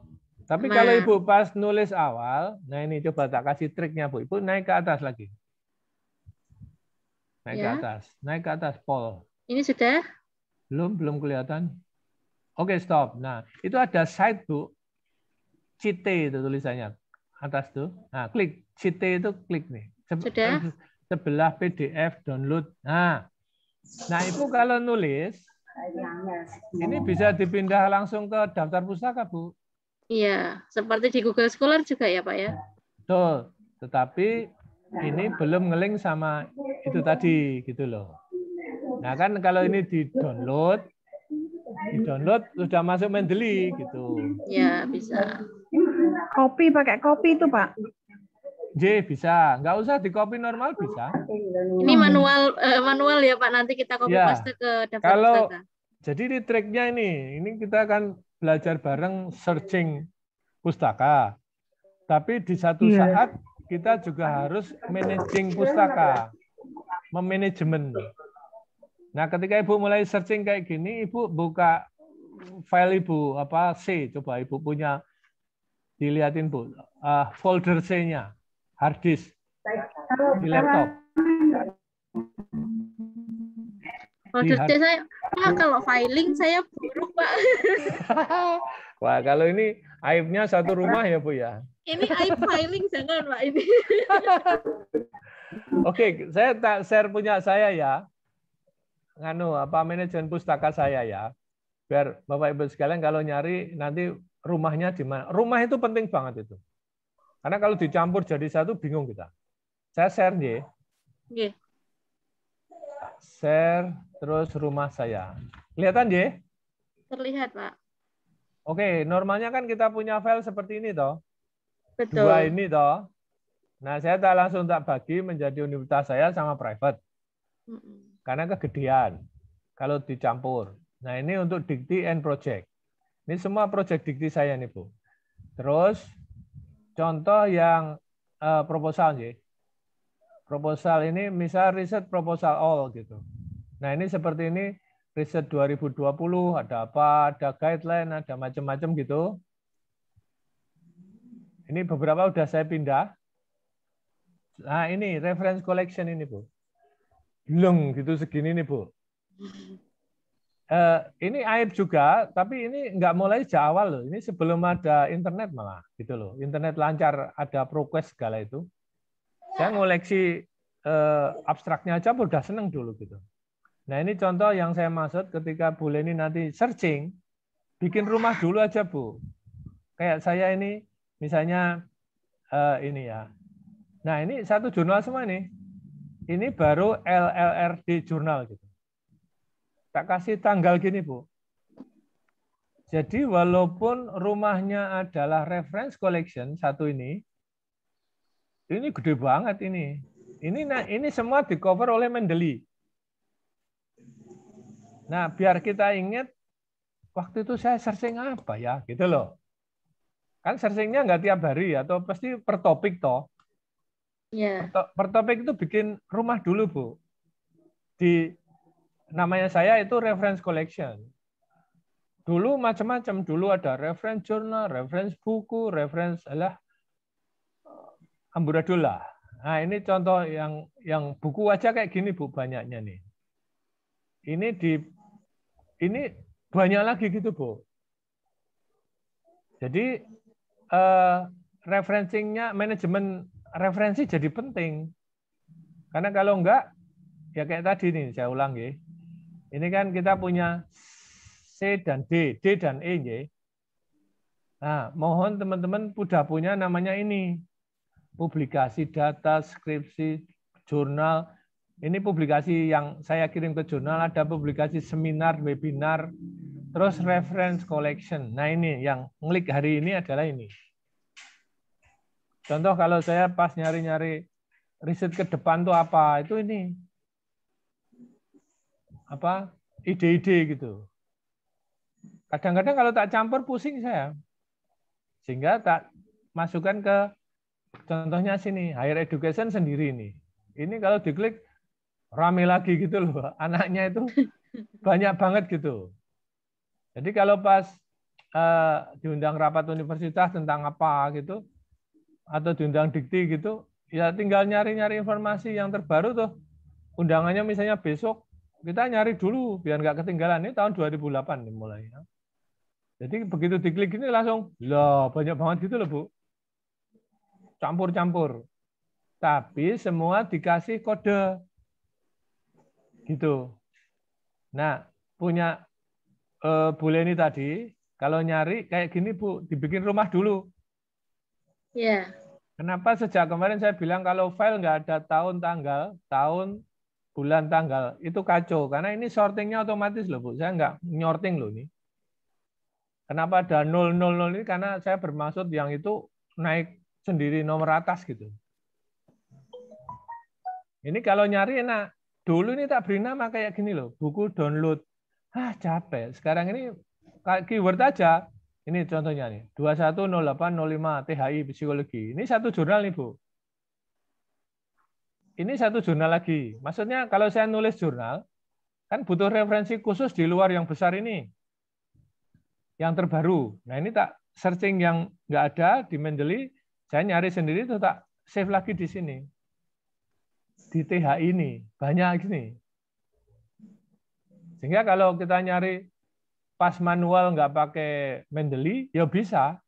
Tapi kalau Ibu pas nulis awal, nah ini coba tak kasih triknya, Bu. Ibu naik ke atas lagi. Naik ya. ke atas. Naik ke atas pol. Ini sudah? Belum, belum kelihatan. Oke, okay, stop. Nah, itu ada site, Bu. CT itu tulisannya. Atas tuh. Nah, klik. CT itu klik nih. Sebe sudah? Sebelah PDF download. Nah, nah ibu kalau nulis, ini bisa dipindah langsung ke daftar pusaka, Bu.
Iya, seperti di Google Scholar juga ya, Pak ya?
Betul. Tetapi
ini nah. belum
ngeling sama itu tadi gitu loh. Nah kan kalau ini di download, di download sudah masuk Mendeley gitu.
Ya bisa. Kopi pakai kopi itu pak?
J bisa, nggak usah di copy normal bisa. Ini
manual eh, manual ya pak nanti kita
copy ya. paste ke daftar Kalau pustaka. jadi di tracknya ini, ini kita akan belajar bareng searching pustaka. Tapi di satu yeah. saat kita juga harus managing pustaka, memanajemen. Nah, ketika Ibu mulai searching kayak gini, Ibu buka file Ibu apa C, coba Ibu punya dilihatin Bu, uh, folder C-nya, hard disk di laptop. Folder C saya,
ah, kalau filing saya buruk, Pak. (laughs)
Wah, kalau ini Aibnya satu rumah ya Bu ya.
Ini aib filing jangan Pak ini.
(laughs) Oke, saya tak share punya saya ya. Nganu apa manajemen pustaka saya ya. Biar Bapak Ibu sekalian kalau nyari nanti rumahnya di mana. Rumah itu penting banget itu. Karena kalau dicampur jadi satu bingung kita. Saya share nih, Yeah. Share terus rumah saya. Kelihatan deh?
Terlihat, Pak.
Oke, normalnya kan kita punya file seperti ini toh. Betul. Dua ini toh. Nah, saya tak langsung tak bagi menjadi universitas saya sama private. Karena kegedean kalau dicampur. Nah, ini untuk dikti and project. Ini semua project dikti saya nih, Bu. Terus contoh yang uh, proposal nih. Proposal ini misal riset proposal all gitu. Nah, ini seperti ini riset 2020, ada apa, ada guideline, ada macam-macam gitu. Ini beberapa udah saya pindah. Nah ini reference collection ini Bu. Belum gitu segini nih Bu. Uh, ini aib juga, tapi ini nggak mulai sejak awal loh. Ini sebelum ada internet malah gitu loh. Internet lancar, ada ProQuest segala itu. Saya ngoleksi uh, abstraknya aja udah seneng dulu gitu. Nah ini contoh yang saya maksud ketika Bu Leni nanti searching, bikin rumah dulu aja Bu. Kayak saya ini misalnya uh, ini ya. Nah ini satu jurnal semua nih. Ini baru LLRD jurnal gitu. Tak kasih tanggal gini Bu. Jadi walaupun rumahnya adalah reference collection satu ini, ini gede banget ini. Ini nah, ini semua di cover oleh Mendeley. Nah, biar kita ingat waktu itu saya searching apa ya, gitu loh. Kan searchingnya nggak tiap hari atau ya, pasti per topik toh. Yeah. Iya. Per topik itu bikin rumah dulu bu. Di namanya saya itu reference collection. Dulu macam-macam. Dulu ada reference journal reference buku, reference lah amburadulah. Nah, ini contoh yang yang buku aja kayak gini Bu banyaknya nih. Ini di ini banyak lagi gitu, Bu. Jadi uh, referencingnya manajemen referensi jadi penting. Karena kalau enggak, ya kayak tadi nih, saya ulang ya. Ini kan kita punya C dan D, D dan E. Ya. Nah, mohon teman-teman sudah punya namanya ini. Publikasi data, skripsi, jurnal, ini publikasi yang saya kirim ke jurnal, ada publikasi seminar, webinar, terus reference collection. Nah ini yang ngelik hari ini adalah ini. Contoh kalau saya pas nyari-nyari riset ke depan tuh apa, itu ini. Apa? Ide-ide gitu. Kadang-kadang kalau tak campur pusing saya. Sehingga tak masukkan ke contohnya sini, higher education sendiri ini. Ini kalau diklik rame lagi gitu loh. Anaknya itu (laughs) banyak banget gitu. Jadi kalau pas uh, diundang rapat universitas tentang apa gitu, atau diundang dikti gitu, ya tinggal nyari-nyari informasi yang terbaru tuh. Undangannya misalnya besok, kita nyari dulu biar nggak ketinggalan. Ini tahun 2008 nih mulai. Ya. Jadi begitu diklik ini langsung, loh banyak banget gitu loh Bu. Campur-campur. Tapi semua dikasih kode. Gitu. Nah, punya eh, ini ini tadi, kalau nyari kayak gini Bu, dibikin rumah dulu. Iya. Yeah. Kenapa sejak kemarin saya bilang kalau file nggak ada tahun tanggal, tahun bulan tanggal, itu kacau. Karena ini sortingnya otomatis loh Bu, saya nggak nyorting loh ini. Kenapa ada 000 ini? Karena saya bermaksud yang itu naik sendiri nomor atas gitu. Ini kalau nyari enak. Dulu ini tak beri nama kayak gini loh, buku download. Ah, capek. Sekarang ini keyword aja. Ini contohnya nih, 210805 THI Psikologi. Ini satu jurnal nih, Bu. Ini satu jurnal lagi. Maksudnya kalau saya nulis jurnal, kan butuh referensi khusus di luar yang besar ini. Yang terbaru. Nah, ini tak searching yang nggak ada di Mendeley, saya nyari sendiri itu tak save lagi di sini di TH ini banyak ini. Sehingga kalau kita nyari pas manual nggak pakai Mendeli ya bisa.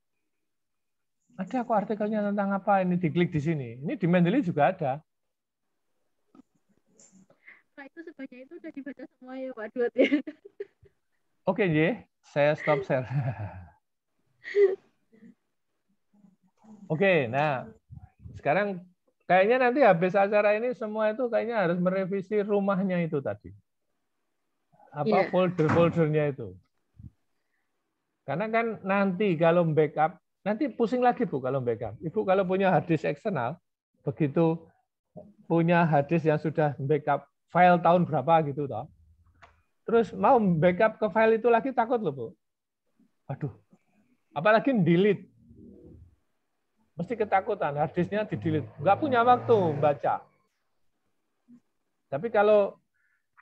Ada aku artikelnya tentang apa ini diklik di sini. Ini di Mendeli juga ada.
Pak nah, itu sebanyak itu sudah dibaca semua ya Pak Duat ya.
Oke, J. Saya stop share. (laughs) Oke, nah sekarang Kayaknya nanti habis acara ini semua itu kayaknya harus merevisi rumahnya itu tadi. Apa yeah. folder-foldernya itu. Karena kan nanti kalau backup, nanti pusing lagi Bu kalau backup. Ibu kalau punya hadis eksternal, begitu punya hadis yang sudah backup file tahun berapa gitu toh. Terus mau backup ke file itu lagi takut loh, Bu. Aduh. Apalagi delete. Mesti ketakutan, harddisknya didilit Nggak punya waktu baca. Tapi kalau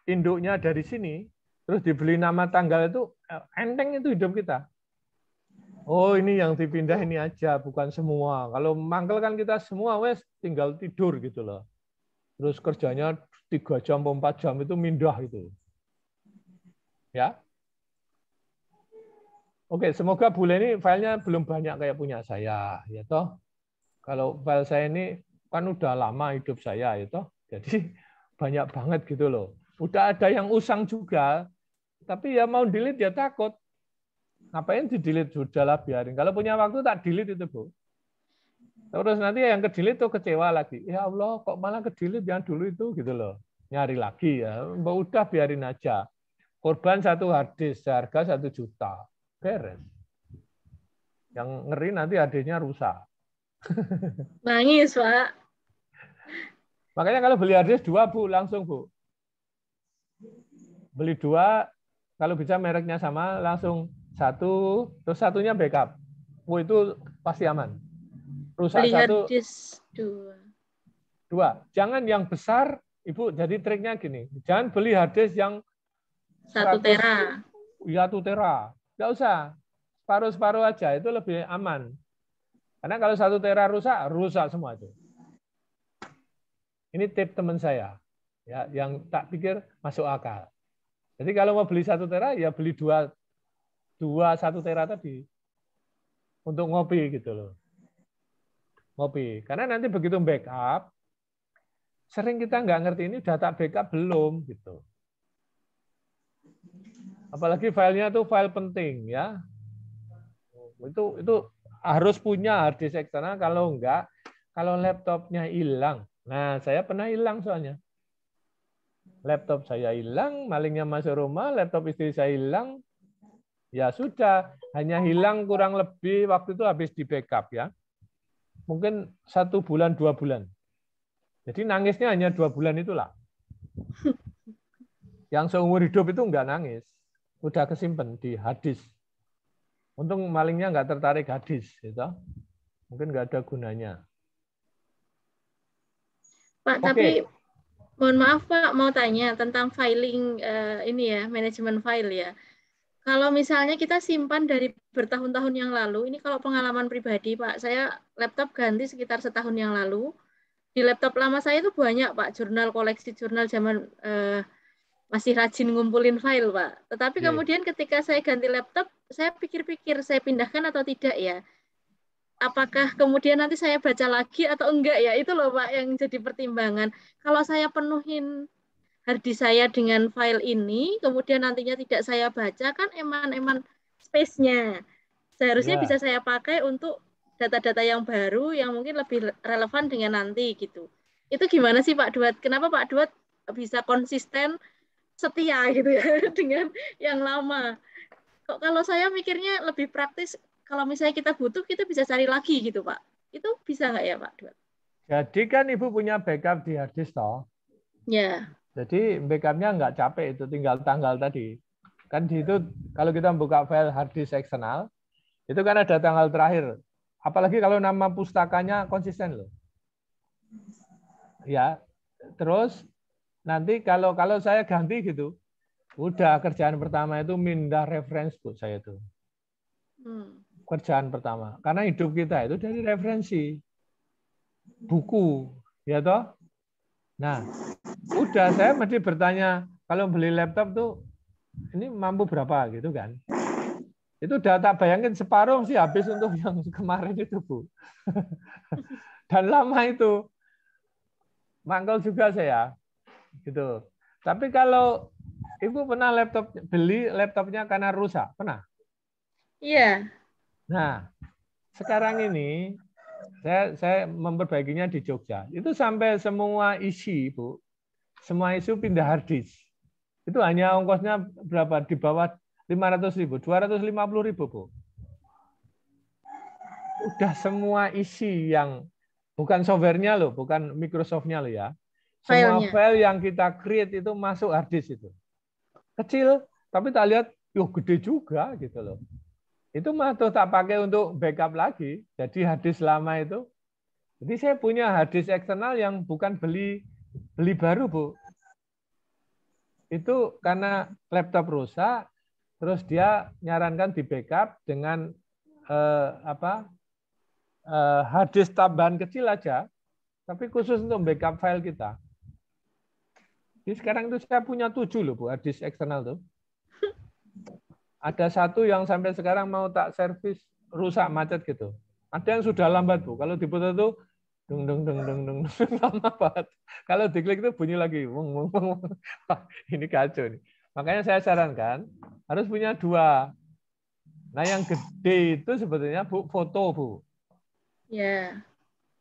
induknya dari sini, terus dibeli nama tanggal itu, enteng itu hidup kita. Oh ini yang dipindah ini aja, bukan semua. Kalau mangkel kan kita semua wes tinggal tidur gitu loh. Terus kerjanya tiga jam, empat jam itu mindah gitu. Ya, Oke, semoga bule ini filenya belum banyak kayak punya saya, ya toh. Kalau file saya ini kan udah lama hidup saya itu, ya jadi (laughs) banyak banget gitu loh. Udah ada yang usang juga, tapi ya mau delete ya takut. Ngapain di delete lah biarin. Kalau punya waktu tak delete itu bu. Terus nanti yang ke delete tuh kecewa lagi. Ya Allah kok malah ke delete yang dulu itu gitu loh. Nyari lagi ya. Udah biarin aja. Korban satu harddisk harga satu juta. Beres. Yang ngeri nanti harddisknya rusak.
Nangis, Pak.
Makanya kalau beli harddisk dua, Bu, langsung, Bu. Beli dua, kalau bisa mereknya sama, langsung satu, terus satunya backup. Bu, itu pasti aman. Rusak beli satu. dua. Dua. Jangan yang besar, Ibu, jadi triknya gini. Jangan beli harddisk yang satu tera. Iya, satu tera. Nggak usah. Separuh-separuh aja, itu lebih aman. Karena kalau satu tera rusak, rusak semua itu. Ini tip teman saya ya yang tak pikir masuk akal. Jadi kalau mau beli satu tera, ya beli dua dua satu tera tadi untuk ngopi gitu loh. Ngopi. Karena nanti begitu backup, sering kita nggak ngerti ini data backup belum gitu. Apalagi filenya tuh file penting ya. Itu itu harus punya hard disk eksternal kalau enggak kalau laptopnya hilang. Nah, saya pernah hilang soalnya. Laptop saya hilang, malingnya masuk rumah, laptop istri saya hilang. Ya sudah, hanya hilang kurang lebih waktu itu habis di backup ya. Mungkin satu bulan, dua bulan. Jadi nangisnya hanya dua bulan itulah. Yang seumur hidup itu enggak nangis. Udah kesimpan di hadis. Untung malingnya nggak tertarik hadis, gitu. Ya Mungkin nggak ada gunanya. Pak, okay. tapi
mohon maaf Pak, mau tanya tentang filing uh, ini ya, manajemen file ya. Kalau misalnya kita simpan dari bertahun-tahun yang lalu, ini kalau pengalaman pribadi Pak, saya laptop ganti sekitar setahun yang lalu. Di laptop lama saya itu banyak Pak, jurnal koleksi jurnal zaman uh, masih rajin ngumpulin file, Pak. Tetapi yeah. kemudian ketika saya ganti laptop, saya pikir-pikir saya pindahkan atau tidak ya. Apakah kemudian nanti saya baca lagi atau enggak ya? Itu loh, Pak, yang jadi pertimbangan. Kalau saya penuhin hardisk saya dengan file ini, kemudian nantinya tidak saya baca kan eman-eman space-nya. Seharusnya yeah. bisa saya pakai untuk data-data yang baru yang mungkin lebih relevan dengan nanti gitu. Itu gimana sih Pak Duat? Kenapa Pak Duat bisa konsisten setia (laughs) gitu ya dengan yang lama. Kok kalau saya mikirnya lebih praktis kalau misalnya kita butuh kita bisa cari lagi gitu Pak. Itu bisa nggak ya Pak?
Jadi kan Ibu punya backup di harddisk toh? Ya. Jadi backupnya nggak capek itu tinggal tanggal tadi. Kan di itu kalau kita buka file harddisk eksternal itu kan ada tanggal terakhir. Apalagi kalau nama pustakanya konsisten loh. Ya, terus nanti kalau kalau saya ganti gitu, udah kerjaan pertama itu mindah reference bu saya tuh hmm. Kerjaan pertama. Karena hidup kita itu dari referensi buku, ya toh. Nah, udah saya mesti bertanya kalau beli laptop tuh ini mampu berapa gitu kan? Itu data bayangin separuh sih habis untuk yang (laughs) kemarin itu bu. (laughs) Dan lama itu mangkel juga saya gitu. Tapi kalau ibu pernah laptop beli laptopnya karena rusak, pernah? Iya. Nah, sekarang ini saya saya memperbaikinya di Jogja. Itu sampai semua isi bu semua isu pindah harddisk. Itu hanya ongkosnya berapa di bawah 500 ribu, 250 ribu bu. Udah semua isi yang bukan softwarenya loh, bukan Microsoftnya loh ya. Semua file yang kita create itu masuk hard disk itu. Kecil, tapi tak lihat, yuk gede juga gitu loh. Itu mah tuh tak pakai untuk backup lagi. Jadi hard disk lama itu. Jadi saya punya hard disk eksternal yang bukan beli beli baru, Bu. Itu karena laptop rusak, terus dia nyarankan di backup dengan eh, apa eh, hard disk tambahan kecil aja, tapi khusus untuk backup file kita. Ini sekarang itu saya punya tujuh loh Bu, hadis eksternal tuh. (laughs) Ada satu yang sampai sekarang mau tak servis rusak macet gitu. Ada yang sudah lambat Bu. Kalau diputar tuh dung dung dung dung dung, (laughs) lama banget. Kalau diklik itu bunyi lagi. wong, wong. wung. (laughs) Ini kacau nih. Makanya saya sarankan harus punya dua. Nah yang gede itu sebetulnya Bu foto Bu. Ya. Yeah.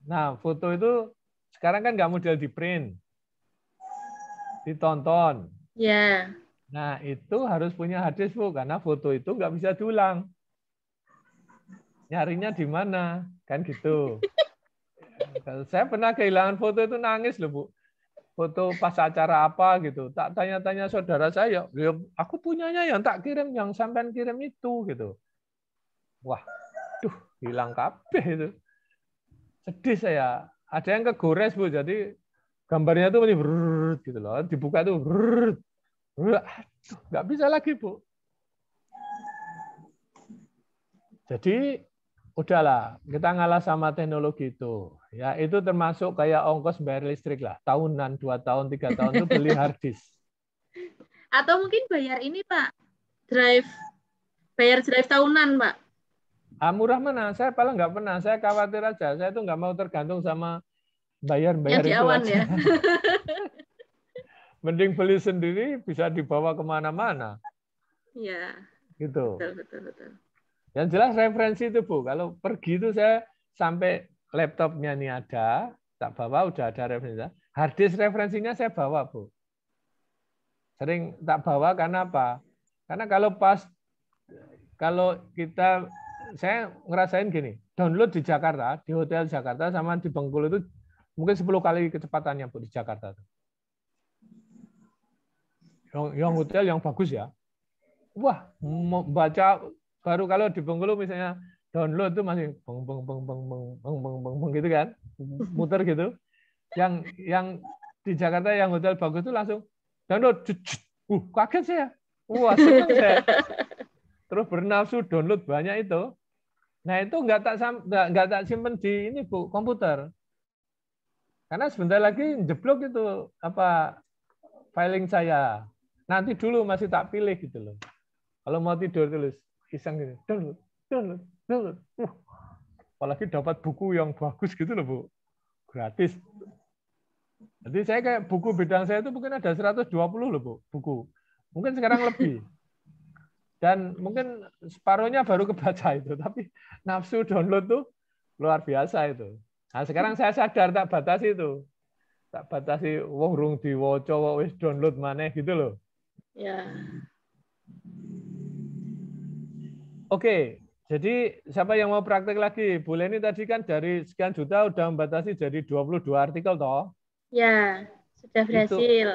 Nah foto itu sekarang kan nggak model di print ditonton. Ya. Nah, itu harus punya hadis, Bu, karena foto itu nggak bisa diulang. Nyarinya di mana? Kan gitu. (laughs) Saya pernah kehilangan foto itu nangis loh, Bu. Foto pas acara apa gitu. Tak tanya-tanya saudara saya, ya, aku punyanya yang tak kirim, yang sampean kirim itu gitu. Wah, duh, hilang kabeh itu. Sedih saya. Ada yang kegores, Bu. Jadi gambarnya tuh masih gitu loh. Dibuka tuh nggak bisa lagi bu. Jadi udahlah kita ngalah sama teknologi itu. Ya itu termasuk kayak ongkos bayar listrik lah. Tahunan, dua tahun, tiga tahun itu beli hard disk.
(laughs) Atau mungkin bayar ini pak drive bayar drive tahunan pak.
Ah, murah mana? Saya paling nggak pernah. Saya khawatir aja. Saya tuh nggak mau tergantung sama bayar-bayar itu awan ya. (laughs) Mending beli sendiri bisa dibawa kemana-mana. Ya. Gitu. Betul, betul, betul. Yang jelas referensi itu Bu, kalau pergi itu saya sampai laptopnya ini ada, tak bawa udah ada referensi. Harddisk referensinya saya bawa Bu. Sering tak bawa karena apa? Karena kalau pas kalau kita saya ngerasain gini, download di Jakarta, di hotel Jakarta sama di Bengkulu itu Mungkin 10 kali kecepatannya Bu di Jakarta. Yang, yang hotel yang bagus ya. Wah, baca baru kalau di Bengkulu misalnya download tuh masih beng beng beng beng beng beng beng beng, beng gitu kan. Muter gitu. Yang yang di Jakarta yang hotel bagus itu langsung download. Uh, kaget saya. Wah, senang saya. Terus bernafsu download banyak itu. Nah itu nggak tak nggak nggak tak simpen di ini bu komputer. Karena sebentar lagi jeblok itu apa filing saya. Nanti dulu masih tak pilih gitu loh. Kalau mau tidur tulis iseng gitu, download, download, download. Uh, apalagi dapat buku yang bagus gitu loh bu, gratis. Jadi saya kayak buku bidang saya itu mungkin ada 120 loh bu, buku. Mungkin sekarang lebih. (laughs) Dan mungkin separuhnya baru kebaca itu, tapi nafsu download tuh luar biasa itu. Nah, sekarang saya sadar tak batasi itu. Tak batasi wong rung diwaca kok wis download maneh gitu loh. Ya. Oke, jadi siapa yang mau praktek lagi? Bu Leni tadi kan dari sekian juta udah membatasi jadi 22 artikel toh?
Ya, sudah
berhasil.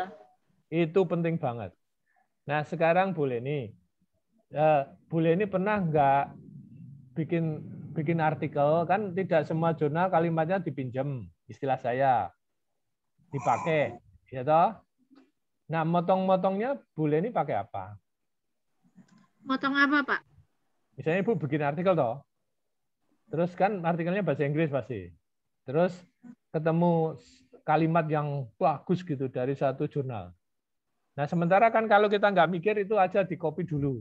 Itu, itu penting banget. Nah, sekarang Bu Leni. Uh, Bu Leni pernah nggak bikin bikin artikel kan tidak semua jurnal kalimatnya dipinjam istilah saya dipakai ya toh nah motong-motongnya boleh ini pakai apa
motong apa pak
misalnya ibu bikin artikel toh terus kan artikelnya bahasa Inggris pasti terus ketemu kalimat yang bagus gitu dari satu jurnal nah sementara kan kalau kita nggak mikir itu aja di copy dulu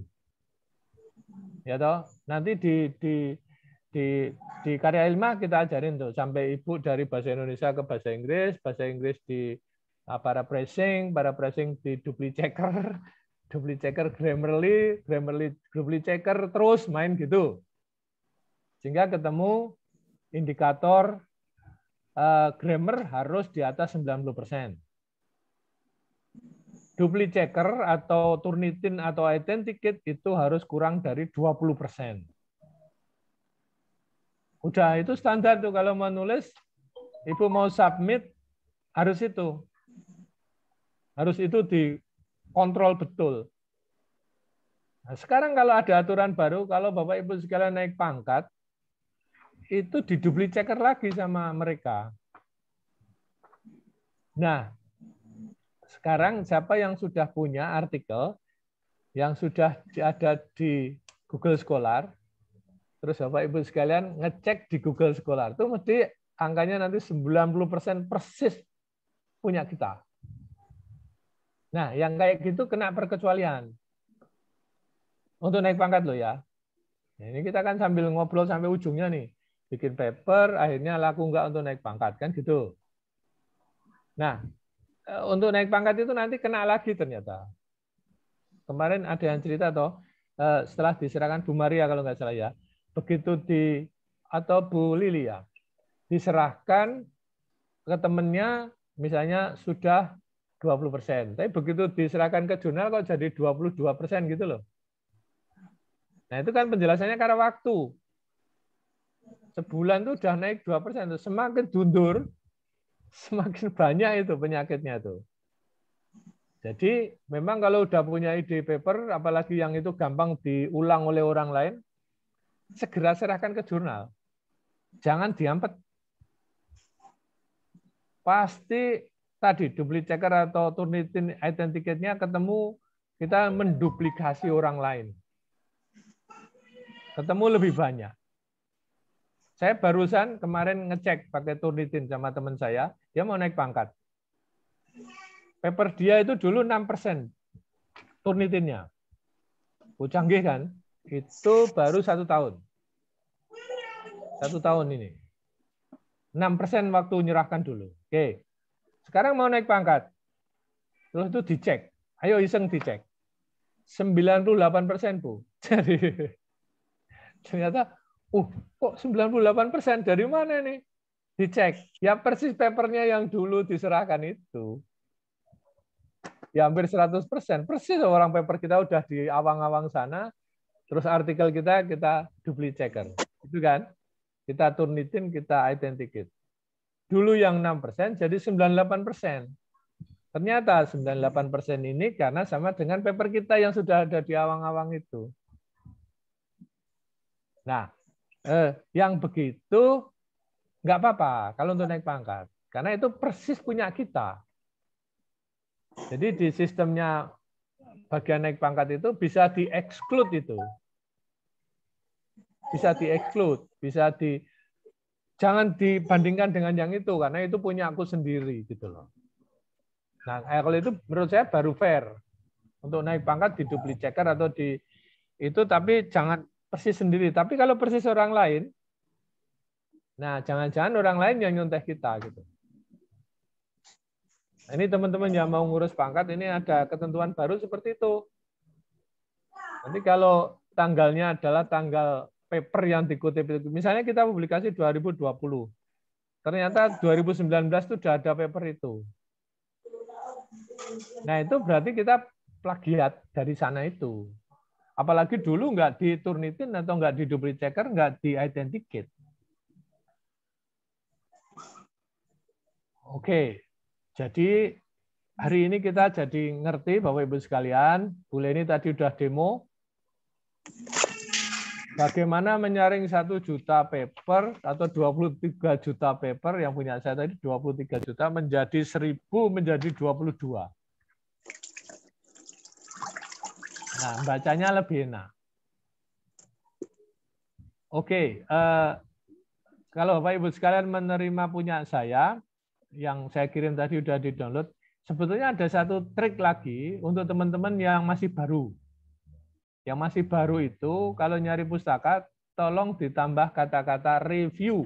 ya toh nanti di di di di karya ilmiah kita ajarin tuh sampai ibu dari bahasa Indonesia ke bahasa Inggris, bahasa Inggris di ah, para pressing, para pressing di dupli checker, (laughs) dupli checker Grammarly, Grammarly dupli checker terus main gitu. Sehingga ketemu indikator uh, grammar harus di atas 90%. Dupli checker atau Turnitin atau Identikit itu harus kurang dari 20%. Udah itu standar tuh kalau mau nulis, Ibu mau submit harus itu. Harus itu di kontrol betul. Nah, sekarang kalau ada aturan baru, kalau Bapak Ibu sekalian naik pangkat, itu didubli checker lagi sama mereka. Nah, sekarang siapa yang sudah punya artikel yang sudah ada di Google Scholar, terus Bapak Ibu sekalian ngecek di Google Scholar itu mesti angkanya nanti 90% persis punya kita. Nah, yang kayak gitu kena perkecualian. Untuk naik pangkat loh ya. Nah, ini kita kan sambil ngobrol sampai ujungnya nih. Bikin paper, akhirnya laku nggak untuk naik pangkat. Kan gitu. Nah, eh, untuk naik pangkat itu nanti kena lagi ternyata. Kemarin ada yang cerita toh, eh, setelah diserahkan Bu Maria kalau nggak salah ya, begitu di atau Bu Lilia ya, diserahkan ke temennya misalnya sudah 20 persen. Tapi begitu diserahkan ke jurnal kok jadi 22 persen gitu loh. Nah itu kan penjelasannya karena waktu. Sebulan tuh udah naik dua persen. Semakin dundur, (laughs) semakin banyak itu penyakitnya tuh. Jadi memang kalau udah punya ide paper, apalagi yang itu gampang diulang oleh orang lain, segera serahkan ke jurnal. Jangan diampet. Pasti tadi dupli checker atau Turnitin identiketnya ketemu kita menduplikasi orang lain. Ketemu lebih banyak. Saya barusan kemarin ngecek pakai Turnitin sama teman saya, dia mau naik pangkat. Paper dia itu dulu 6% Turnitinnya. canggih kan? itu baru satu tahun. Satu tahun ini. 6% waktu nyerahkan dulu. Oke. Sekarang mau naik pangkat. Terus itu dicek. Ayo iseng dicek. 98% Bu. (laughs) Jadi ternyata uh kok 98% dari mana ini? Dicek. Ya persis papernya yang dulu diserahkan itu. Ya hampir 100%. Persis orang paper kita udah di awang-awang sana, Terus artikel kita kita duplicate checker. Itu kan? Kita turnitin, kita identikit. Dulu yang 6% jadi 98%. Ternyata 98% ini karena sama dengan paper kita yang sudah ada di awang-awang itu. Nah, eh, yang begitu nggak apa-apa kalau untuk naik pangkat. Karena itu persis punya kita. Jadi di sistemnya bagian naik pangkat itu bisa di-exclude itu bisa di-exclude, bisa di jangan dibandingkan dengan yang itu karena itu punya aku sendiri gitu loh. Nah, kalau itu menurut saya baru fair untuk naik pangkat di duplik checker atau di itu tapi jangan persis sendiri. Tapi kalau persis orang lain, nah jangan-jangan orang lain yang nyontek kita gitu. ini teman-teman yang mau ngurus pangkat ini ada ketentuan baru seperti itu. Nanti kalau tanggalnya adalah tanggal paper yang dikutip itu. Misalnya kita publikasi 2020. Ternyata 2019 iya. itu sudah ada paper itu. Nah, itu berarti kita plagiat dari sana itu. Apalagi dulu nggak di Turnitin atau nggak di Double Checker, nggak di Identikit. Oke, jadi hari ini kita jadi ngerti Bapak-Ibu sekalian, Bu Leni tadi udah demo, Bagaimana menyaring satu juta paper atau 23 juta paper yang punya saya tadi 23 juta menjadi 1000 menjadi 22. Nah, bacanya lebih enak. Oke, eh, kalau Bapak Ibu sekalian menerima punya saya yang saya kirim tadi sudah di-download, sebetulnya ada satu trik lagi untuk teman-teman yang masih baru yang masih baru itu kalau nyari pustaka tolong ditambah kata-kata review.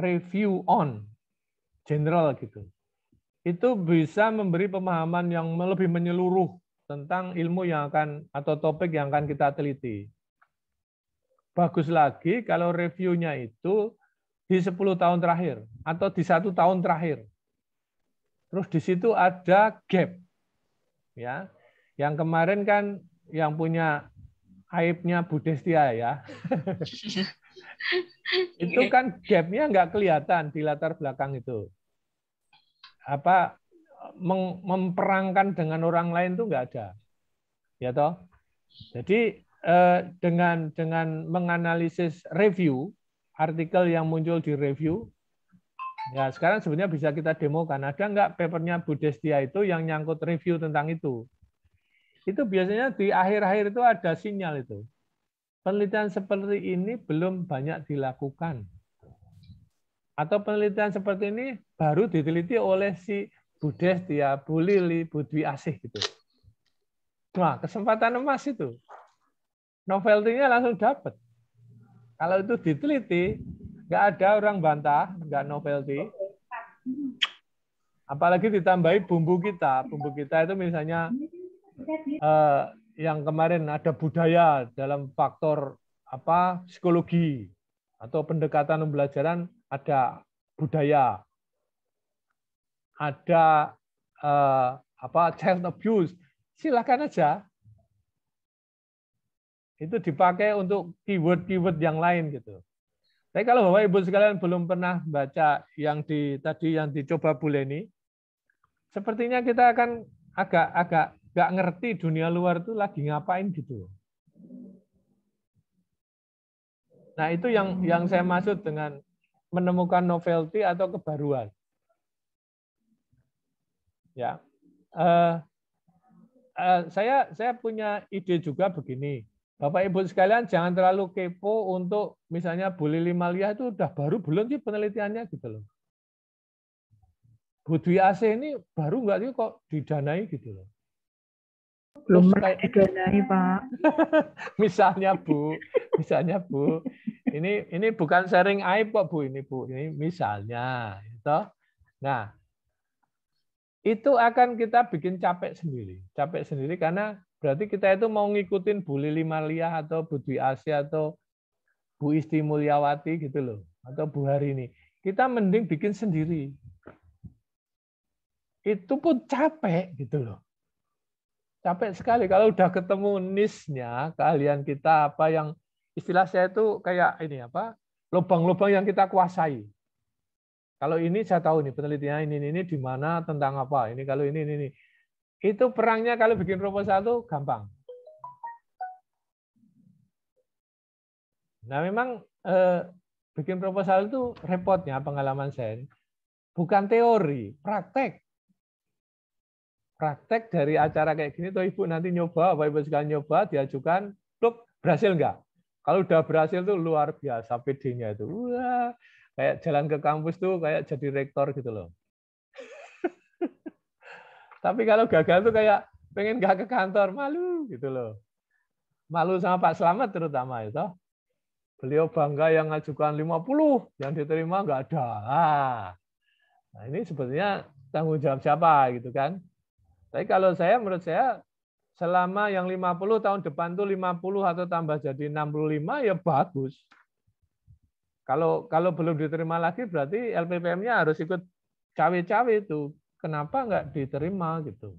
Review on general gitu. Itu bisa memberi pemahaman yang lebih menyeluruh tentang ilmu yang akan atau topik yang akan kita teliti. Bagus lagi kalau reviewnya itu di 10 tahun terakhir atau di satu tahun terakhir. Terus di situ ada gap. Ya, yang kemarin kan yang punya aibnya Budestia ya. ya. (laughs) itu iya. kan gapnya nggak kelihatan di latar belakang itu. Apa memperangkan dengan orang lain tuh nggak ada, ya toh. Jadi eh, dengan dengan menganalisis review artikel yang muncul di review, ya sekarang sebenarnya bisa kita demo demokan. Ada nggak papernya Budestia itu yang nyangkut review tentang itu? itu biasanya di akhir-akhir itu ada sinyal itu. Penelitian seperti ini belum banyak dilakukan. Atau penelitian seperti ini baru diteliti oleh si budes dia Bulili budwi Asih gitu. Nah, kesempatan emas itu. Novelty-nya langsung dapat. Kalau itu diteliti, nggak ada orang bantah, nggak novelty. Apalagi ditambahi bumbu kita. Bumbu kita itu misalnya uh, yang kemarin ada budaya dalam faktor apa psikologi atau pendekatan pembelajaran ada budaya ada uh, apa child abuse silakan aja itu dipakai untuk keyword-keyword yang lain gitu. Tapi kalau Bapak Ibu sekalian belum pernah baca yang di tadi yang dicoba Bu Leni, sepertinya kita akan agak-agak nggak ngerti dunia luar itu lagi ngapain gitu. Nah itu yang yang saya maksud dengan menemukan novelty atau kebaruan. Ya, uh, uh, saya saya punya ide juga begini. Bapak Ibu sekalian jangan terlalu kepo untuk misalnya lima Malia itu udah baru belum sih penelitiannya gitu loh. Budwi AC ini baru nggak sih kok didanai gitu loh
belum pernah didanai pak
(laughs) misalnya bu misalnya bu ini ini bukan sharing aib kok bu ini bu ini misalnya itu nah itu akan kita bikin capek sendiri capek sendiri karena berarti kita itu mau ngikutin Bu Lili Malia atau Bu Dwi Asia atau Bu Isti Mulyawati gitu loh atau Bu Hari ini kita mending bikin sendiri itu pun capek gitu loh capek sekali kalau udah ketemu nisnya kalian kita apa yang istilah saya itu kayak ini apa lubang-lubang yang kita kuasai. Kalau ini saya tahu nih penelitian ini ini, ini di mana tentang apa ini kalau ini ini, ini. itu perangnya kalau bikin proposal itu gampang. Nah memang eh, bikin proposal itu repotnya pengalaman saya bukan teori praktek praktek dari acara kayak gini, tuh Ibu nanti nyoba, apa ibu sekalian nyoba, diajukan, tuh berhasil nggak? Kalau udah berhasil tuh luar biasa PD-nya itu. Wah, kayak jalan ke kampus tuh kayak jadi rektor gitu loh. (laughs) Tapi kalau gagal tuh kayak pengen nggak ke kantor, malu gitu loh. Malu sama Pak selamat terutama itu. Beliau bangga yang ngajukan 50, yang diterima nggak ada. Nah, ini sebetulnya tanggung jawab siapa gitu kan? Tapi kalau saya menurut saya selama yang 50 tahun depan tuh 50 atau tambah jadi 65 ya bagus. Kalau kalau belum diterima lagi berarti LPPM-nya harus ikut cawe-cawe itu. Kenapa nggak diterima gitu?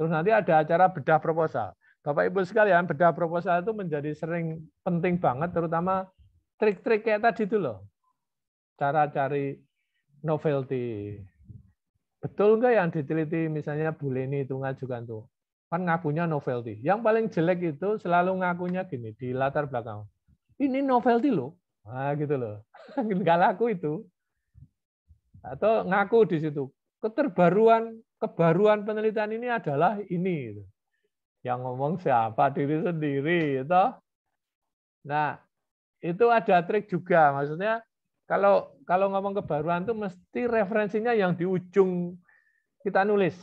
Terus nanti ada acara bedah proposal. Bapak Ibu sekalian, bedah proposal itu menjadi sering penting banget terutama trik-trik kayak tadi itu loh. Cara cari novelty, Betul nggak yang diteliti misalnya Bu Leni itu ngajukan tuh? Kan ngakunya novelty. Yang paling jelek itu selalu ngakunya gini di latar belakang. Ini novelty loh. Nah, gitu loh. (laughs) Gitu, nggak laku itu. Atau ngaku di situ. Keterbaruan, kebaruan penelitian ini adalah ini. Gitu. Yang ngomong siapa? Diri sendiri. Gitu. Nah, itu ada trik juga. Maksudnya kalau kalau ngomong kebaruan tuh mesti referensinya yang di ujung kita nulis.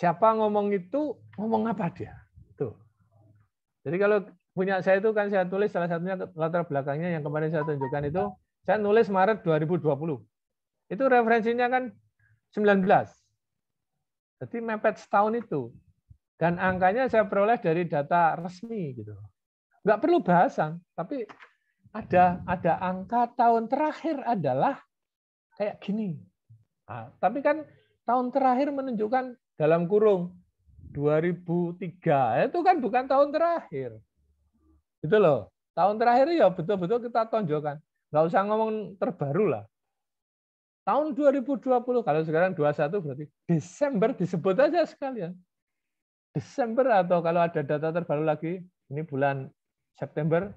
Siapa ngomong itu, ngomong apa dia. Tuh. Jadi kalau punya saya itu kan saya tulis salah satunya latar belakangnya yang kemarin saya tunjukkan itu, saya nulis Maret 2020. Itu referensinya kan 19. Jadi mepet setahun itu. Dan angkanya saya peroleh dari data resmi gitu. Enggak perlu bahasan, tapi ada ada angka tahun terakhir adalah kayak gini. Nah, tapi kan tahun terakhir menunjukkan dalam kurung 2003 itu kan bukan tahun terakhir. Itu loh. Tahun terakhir ya betul-betul kita tonjolkan. Nggak usah ngomong terbaru lah. Tahun 2020 kalau sekarang 21 berarti Desember disebut aja sekalian. Desember atau kalau ada data terbaru lagi ini bulan September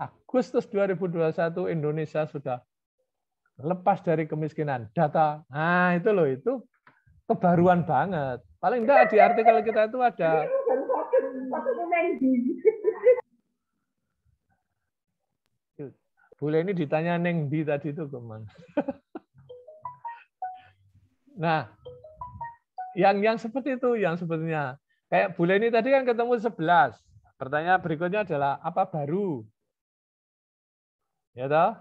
Agustus 2021 Indonesia sudah lepas dari kemiskinan. Data, nah itu loh itu kebaruan banget. Paling enggak di artikel kita itu ada boleh ini ditanya Neng Di tadi itu kemana? nah, yang yang seperti itu yang sebenarnya kayak boleh ini tadi kan ketemu 11. Pertanyaan berikutnya adalah apa baru? ya toh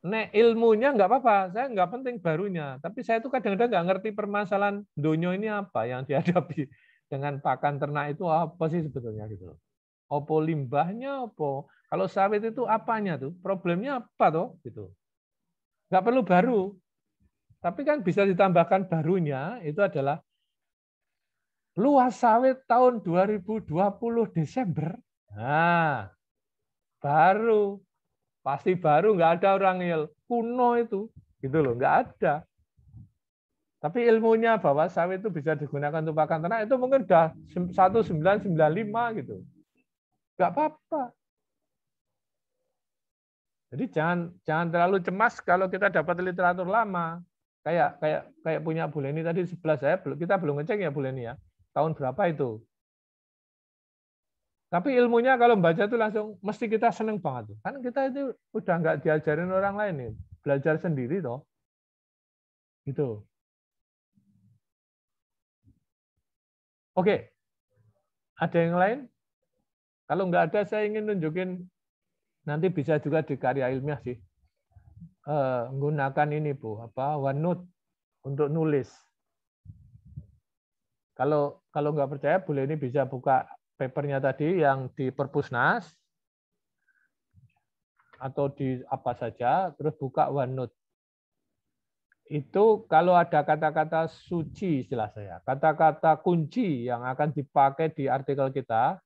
nek ilmunya nggak apa-apa saya nggak penting barunya tapi saya itu kadang-kadang nggak ngerti permasalahan dunia ini apa yang dihadapi (laughs) dengan pakan ternak itu apa sih sebetulnya gitu loh opo limbahnya opo kalau sawit itu apanya tuh problemnya apa tuh? gitu nggak perlu baru tapi kan bisa ditambahkan barunya itu adalah luas sawit tahun 2020 Desember nah baru Pasti baru nggak ada orang il kuno itu, gitu loh, nggak ada. Tapi ilmunya bahwa sawit itu bisa digunakan untuk pakan ternak itu mungkin udah 1995 gitu. Nggak apa-apa. Jadi jangan jangan terlalu cemas kalau kita dapat literatur lama. Kayak kayak kayak punya Bu Leni tadi sebelas saya kita belum ngecek ya Bu Leni ya. Tahun berapa itu? Tapi ilmunya kalau baca itu langsung mesti kita seneng banget tuh. Kan kita itu udah nggak diajarin orang lain nih, belajar sendiri toh. Gitu. Oke. Ada yang lain? Kalau nggak ada saya ingin nunjukin nanti bisa juga di karya ilmiah sih. Eh, menggunakan ini Bu, apa OneNote untuk nulis. Kalau kalau nggak percaya boleh ini bisa buka papernya tadi yang di Perpusnas atau di apa saja, terus buka OneNote. Itu kalau ada kata-kata suci istilah saya, kata-kata kunci yang akan dipakai di artikel kita,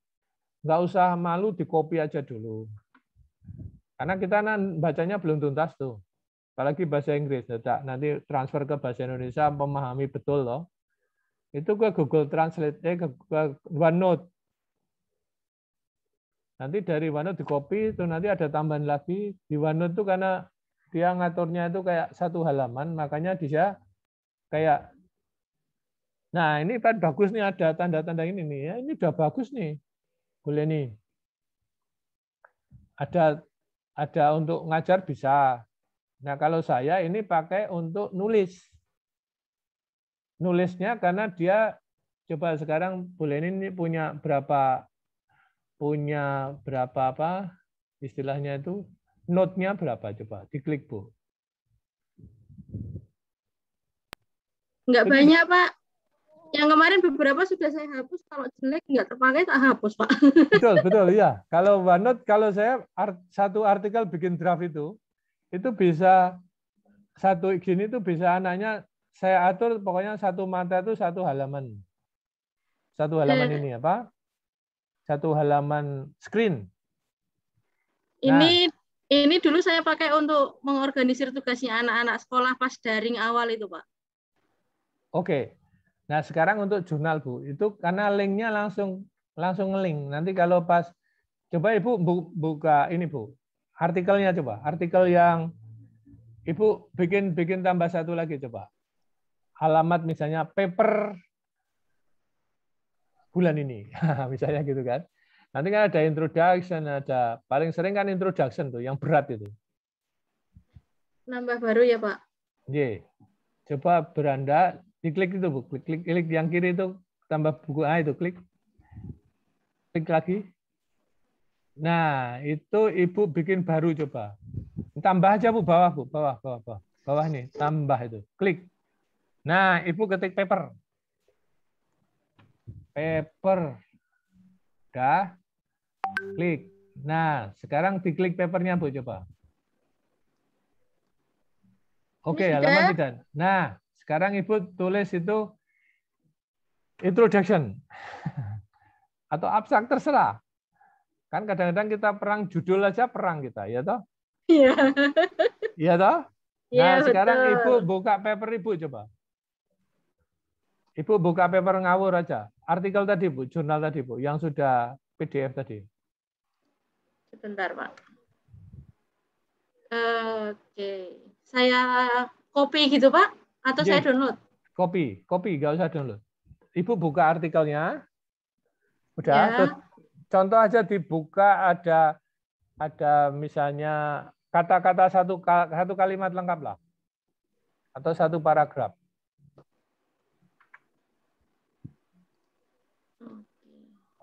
nggak usah malu di copy aja dulu. Karena kita bacanya belum tuntas tuh. Apalagi bahasa Inggris, nah, nanti transfer ke bahasa Indonesia memahami betul loh. Itu ke Google Translate, eh, ke OneNote Nanti dari OneNote di copy, itu nanti ada tambahan lagi. Di OneNote itu karena dia ngaturnya itu kayak satu halaman, makanya dia kayak, nah ini kan bagus nih ada tanda-tanda ini nih, ya, ini udah bagus nih, boleh nih. Ada ada untuk ngajar bisa. Nah kalau saya ini pakai untuk nulis. Nulisnya karena dia coba sekarang boleh ini punya berapa punya berapa apa istilahnya itu notnya berapa coba diklik bu
nggak banyak pak yang kemarin beberapa sudah saya hapus kalau jelek nggak terpakai tak hapus pak
(laughs) betul betul ya kalau OneNote kalau saya art, satu artikel bikin draft itu itu bisa satu gini itu bisa anaknya saya atur pokoknya satu mata itu satu halaman satu halaman eh. ini apa ya, satu halaman screen. Nah, ini
ini dulu saya pakai untuk mengorganisir tugasnya anak-anak sekolah pas daring awal itu, Pak.
Oke. Nah, sekarang untuk jurnal, Bu. Itu karena linknya langsung langsung link. Nanti kalau pas coba Ibu buka ini, Bu. Artikelnya coba, artikel yang Ibu bikin bikin tambah satu lagi coba. Alamat misalnya paper bulan ini, (laughs) misalnya gitu kan. Nanti kan ada introduction, ada paling sering kan introduction tuh yang berat itu.
Nambah baru ya Pak?
Iya. Coba beranda, diklik itu bu, klik, klik, klik yang kiri itu tambah buku A itu klik, klik lagi. Nah itu ibu bikin baru coba. Tambah aja bu bawah bu, bawah bawah bawah, bawah nih tambah itu, klik. Nah ibu ketik paper, paper. Udah? Klik. Nah, sekarang diklik papernya, Bu, coba. Oke, okay, halaman ya? tidak. Nah, sekarang Ibu tulis itu introduction. (laughs) Atau abstrak terserah. Kan kadang-kadang kita perang judul aja perang kita, ya toh? Iya. Iya toh? Iya, nah, ya, sekarang betul. Ibu buka paper Ibu coba. Ibu buka paper ngawur aja. Artikel tadi, Bu, jurnal tadi, Bu, yang sudah PDF tadi.
Sebentar, Pak. Oke, okay. saya copy gitu, Pak? Atau yeah. saya download?
Copy, copy, enggak usah download. Ibu buka artikelnya. Udah, yeah. terus contoh aja dibuka ada ada misalnya kata-kata satu satu kalimat lengkap lah atau satu paragraf.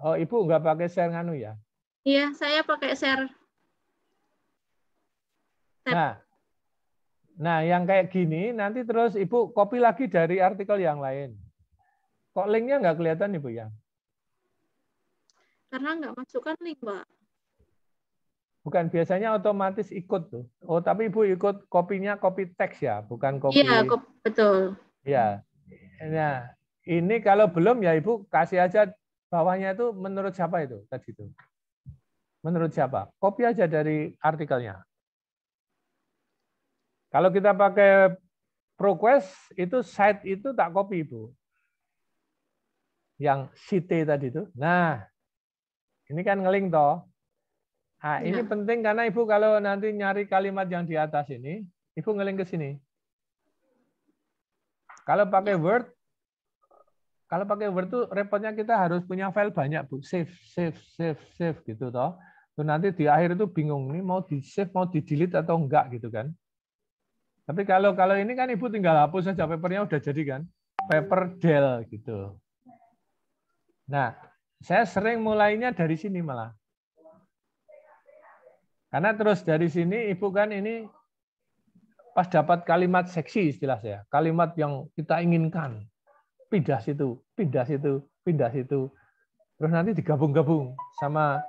Oh, Ibu nggak pakai share nganu ya?
Iya, saya pakai share.
Nah, nah yang kayak gini nanti terus Ibu copy lagi dari artikel yang lain. Kok linknya nggak kelihatan Ibu ya?
Karena nggak masukkan link, Pak.
Bukan biasanya otomatis ikut tuh. Oh, tapi Ibu ikut kopinya copy teks ya, bukan copy. Iya, betul. Iya. Nah, ini kalau belum ya Ibu kasih aja bawahnya itu menurut siapa itu tadi itu? Menurut siapa? Copy aja dari artikelnya. Kalau kita pakai ProQuest, itu site itu tak copy, Ibu. Yang site tadi itu. Nah, ini kan ngeling toh. Nah, ya. ini iya. penting karena Ibu kalau nanti nyari kalimat yang di atas ini, Ibu ngeling ke sini. Kalau pakai iya. Word, kalau pakai Word tuh repotnya kita harus punya file banyak, Bu. Save, save, save, save gitu toh. Tuh nanti di akhir itu bingung nih mau di save, mau di delete atau enggak gitu kan. Tapi kalau kalau ini kan Ibu tinggal hapus saja papernya udah jadi kan. Paper del gitu. Nah, saya sering mulainya dari sini malah. Karena terus dari sini Ibu kan ini pas dapat kalimat seksi istilah saya, kalimat yang kita inginkan pindah situ, pindah situ, pindah situ. Terus nanti digabung-gabung sama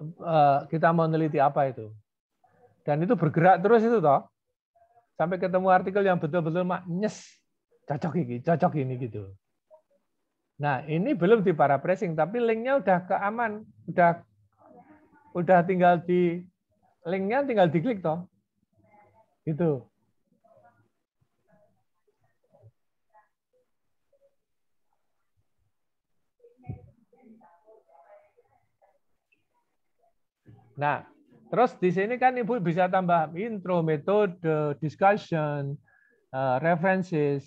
eh, kita mau neliti apa itu. Dan itu bergerak terus itu toh. Sampai ketemu artikel yang betul-betul maknyes, cocok ini, cocok ini gitu. Nah, ini belum di para pressing, tapi linknya udah keaman, udah udah tinggal di linknya tinggal diklik toh. Gitu. Nah, terus di sini kan Ibu bisa tambah intro, metode, discussion, eh, references.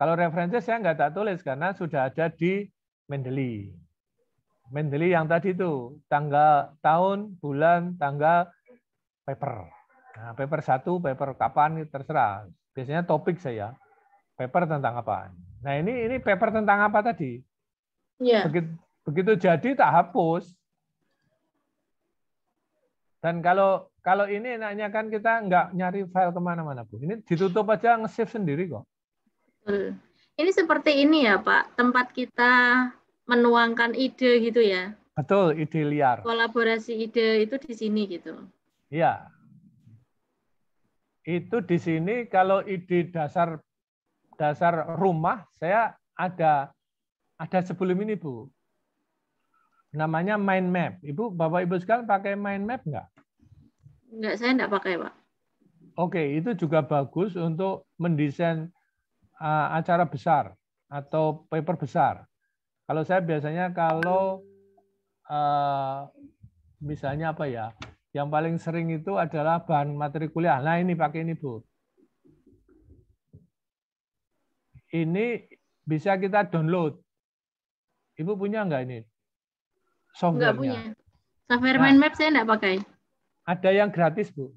Kalau references saya nggak tak tulis karena sudah ada di Mendeley. Mendeley yang tadi itu, tanggal, tahun, bulan, tanggal, paper. Nah, paper satu, paper kapan, terserah. Biasanya topik saya, paper tentang apa. Nah, ini ini paper tentang apa tadi? Yeah. Begitu, begitu jadi tak hapus, dan kalau kalau ini enaknya kan kita nggak nyari file kemana-mana bu. Ini ditutup aja nge-save sendiri kok.
Ini seperti ini ya Pak, tempat kita menuangkan ide gitu ya.
Betul, ide liar.
Kolaborasi ide itu di sini gitu.
Iya. Itu di sini kalau ide dasar dasar rumah saya ada ada sebelum ini Bu namanya mind map. Ibu, Bapak Ibu sekalian pakai mind map nggak?
Nggak, saya nggak pakai, Pak.
Oke, itu juga bagus untuk mendesain eh, acara besar atau paper besar. Kalau saya biasanya kalau eh, misalnya apa ya, yang paling sering itu adalah bahan materi kuliah. Nah ini pakai ini Bu. Ini bisa kita download. Ibu punya nggak ini? software Enggak punya.
Software nah, map saya enggak pakai.
Ada yang gratis, Bu?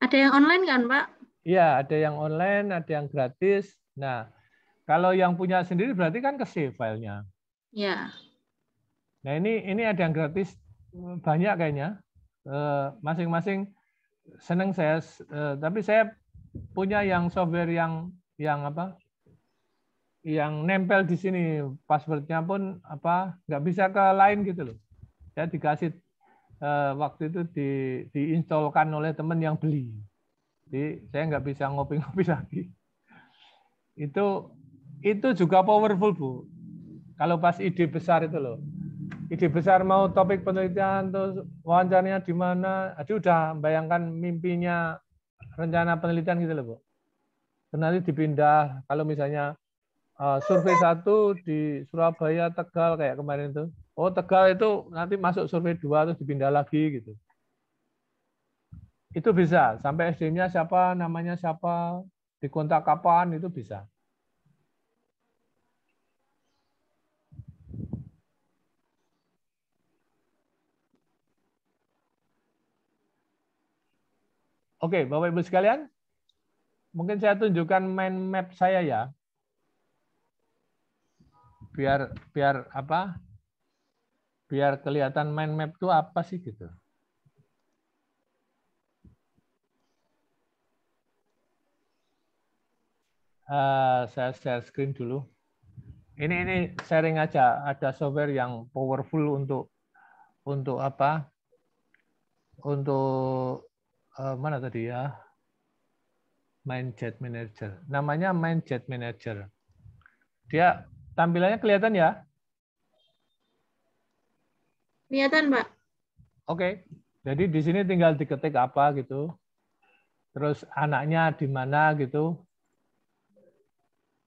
Ada yang online kan, Pak?
Iya, ada yang online, ada yang gratis. Nah, kalau yang punya sendiri berarti kan ke save filenya. Iya. Nah ini ini ada yang gratis banyak kayaknya. Eh, masing-masing e, seneng saya, e, tapi saya punya yang software yang yang apa yang nempel di sini passwordnya pun apa nggak bisa ke lain gitu loh. Ya dikasih eh, waktu itu di diinstalkan oleh teman yang beli. Jadi saya nggak bisa ngopi-ngopi (laughs) lagi. Itu itu juga powerful bu. Kalau pas ide besar itu loh, ide besar mau topik penelitian terus wawancaranya di mana, Aduh udah bayangkan mimpinya rencana penelitian gitu loh bu. Kenali dipindah kalau misalnya Eh, survei satu di Surabaya Tegal kayak kemarin itu oh Tegal itu nanti masuk survei dua terus dipindah lagi gitu itu bisa sampai SD-nya siapa namanya siapa dikontak kapan itu bisa Oke, Bapak Ibu sekalian, mungkin saya tunjukkan main map saya ya biar biar apa? Biar kelihatan mind map itu apa sih gitu. Uh, saya share screen dulu. Ini ini sharing aja. Ada software yang powerful untuk untuk apa? Untuk uh, mana tadi ya? Mindset Manager. Namanya Mindset Manager. Dia Tampilannya kelihatan ya? Kelihatan, Pak. Oke. Jadi di sini tinggal diketik apa gitu. Terus anaknya di mana gitu.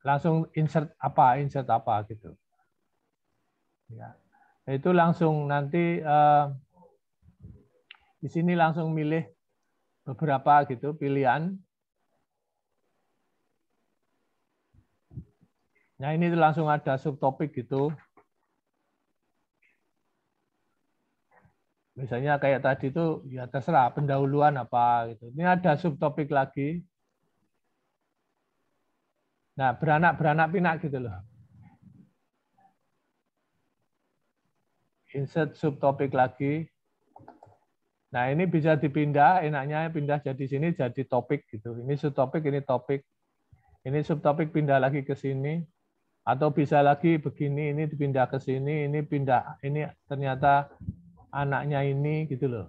Langsung insert apa, insert apa gitu. Ya. Nah, itu langsung nanti eh, di sini langsung milih beberapa gitu pilihan Nah ini langsung ada subtopik gitu. Misalnya kayak tadi itu ya terserah pendahuluan apa gitu. Ini ada subtopik lagi. Nah beranak-beranak pinak gitu loh. Insert subtopik lagi. Nah, ini bisa dipindah, enaknya pindah jadi sini jadi topik gitu. Ini subtopik, ini topik. Ini subtopik pindah lagi ke sini atau bisa lagi begini ini dipindah ke sini ini pindah ini ternyata anaknya ini gitu loh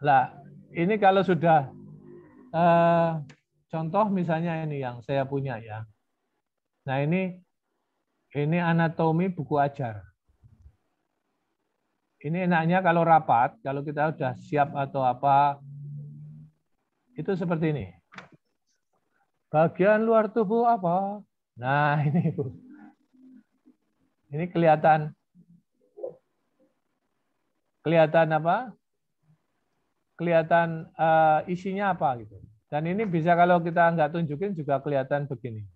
lah ini kalau sudah eh, contoh misalnya ini yang saya punya ya nah ini ini anatomi buku ajar ini enaknya kalau rapat kalau kita sudah siap atau apa itu seperti ini Bagian luar tubuh apa? Nah, (laughs) ini Bu. Ini kelihatan kelihatan apa? Kelihatan uh, isinya apa gitu. Dan ini bisa kalau kita nggak tunjukin juga kelihatan begini.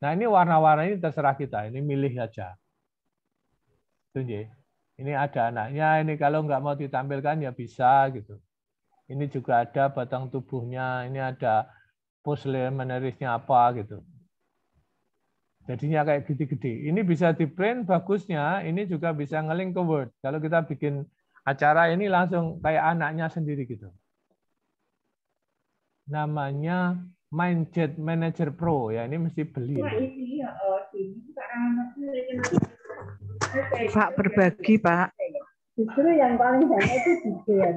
Nah ini warna-warna ini terserah kita, ini milih aja. Tunjuk. Ini ada anaknya, ini kalau nggak mau ditampilkan ya bisa gitu ini juga ada batang tubuhnya, ini ada menerisnya apa gitu. Jadinya kayak gede-gede. Ini bisa di print bagusnya, ini juga bisa ngeling ke Word. Kalau kita bikin acara ini langsung kayak anaknya sendiri gitu. Namanya Mindset Manager Pro ya, ini mesti beli.
Ya, oh, Pak berbagi, Pak. Justru yang paling banyak itu gigi ya.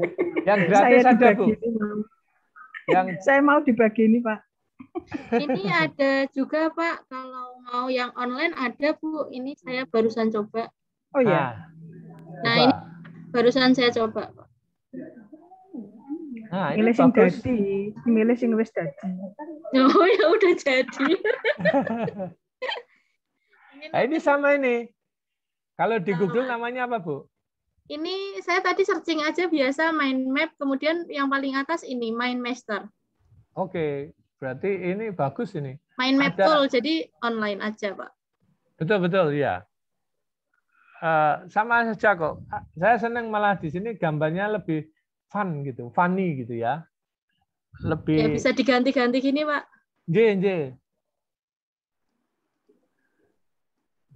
Yang gratis saya ada Bu. Yang (laughs) saya mau dibagi ini Pak.
Ini ada juga Pak kalau mau yang online ada Bu. Ini saya barusan coba. Oh ya. Nah, coba. ini barusan saya coba
Nah, ini milih sing milih sing wis Oh ya
udah jadi. (laughs) nah, ini sama ini. Kalau di Google namanya apa, Bu?
Ini saya tadi searching aja biasa main map, kemudian yang paling atas ini main master.
Oke, berarti ini bagus ini.
Main map ada... tool, jadi online aja Pak.
Betul betul ya. Uh, sama saja kok. Saya senang malah di sini gambarnya lebih fun gitu, funny gitu ya. Lebih. Ya, bisa
diganti-ganti gini pak.
J J.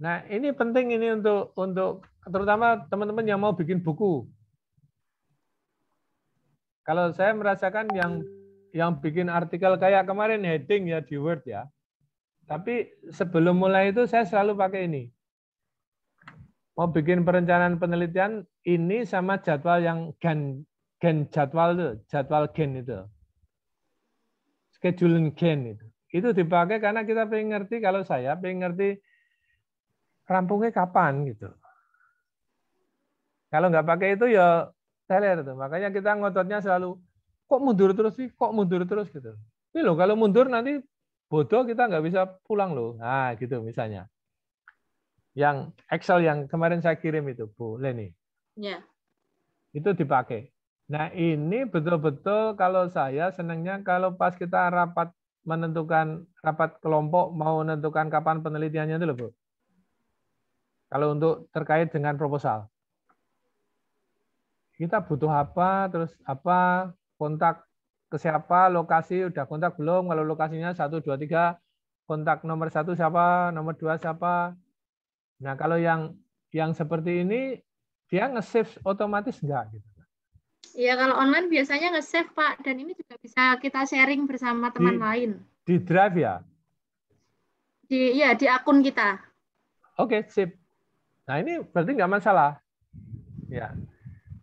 Nah ini penting ini untuk untuk terutama teman-teman yang mau bikin buku. Kalau saya merasakan yang yang bikin artikel kayak kemarin heading ya di Word ya. Tapi sebelum mulai itu saya selalu pakai ini. Mau bikin perencanaan penelitian ini sama jadwal yang gen gen jadwal itu, jadwal gen itu. schedule gen itu. Itu dipakai karena kita pengen ngerti kalau saya pengen ngerti rampungnya kapan gitu kalau nggak pakai itu ya teler tuh. Makanya kita ngototnya selalu kok mundur terus sih, kok mundur terus gitu. Ini loh kalau mundur nanti bodoh kita nggak bisa pulang loh. Nah gitu misalnya. Yang Excel yang kemarin saya kirim itu Bu Leni. Ya. Itu dipakai. Nah ini betul-betul kalau saya senangnya kalau pas kita rapat menentukan rapat kelompok mau menentukan kapan penelitiannya itu loh Bu. Kalau untuk terkait dengan proposal kita butuh apa, terus apa, kontak ke siapa, lokasi udah kontak belum, kalau lokasinya 1, 2, 3, kontak nomor satu siapa, nomor dua siapa. Nah kalau yang yang seperti ini dia nge-save otomatis enggak gitu.
Iya kalau online biasanya nge-save Pak dan ini juga bisa kita sharing bersama teman di, lain.
Di drive ya?
Di ya di akun kita.
Oke, okay, sip. Nah ini berarti nggak masalah. Ya.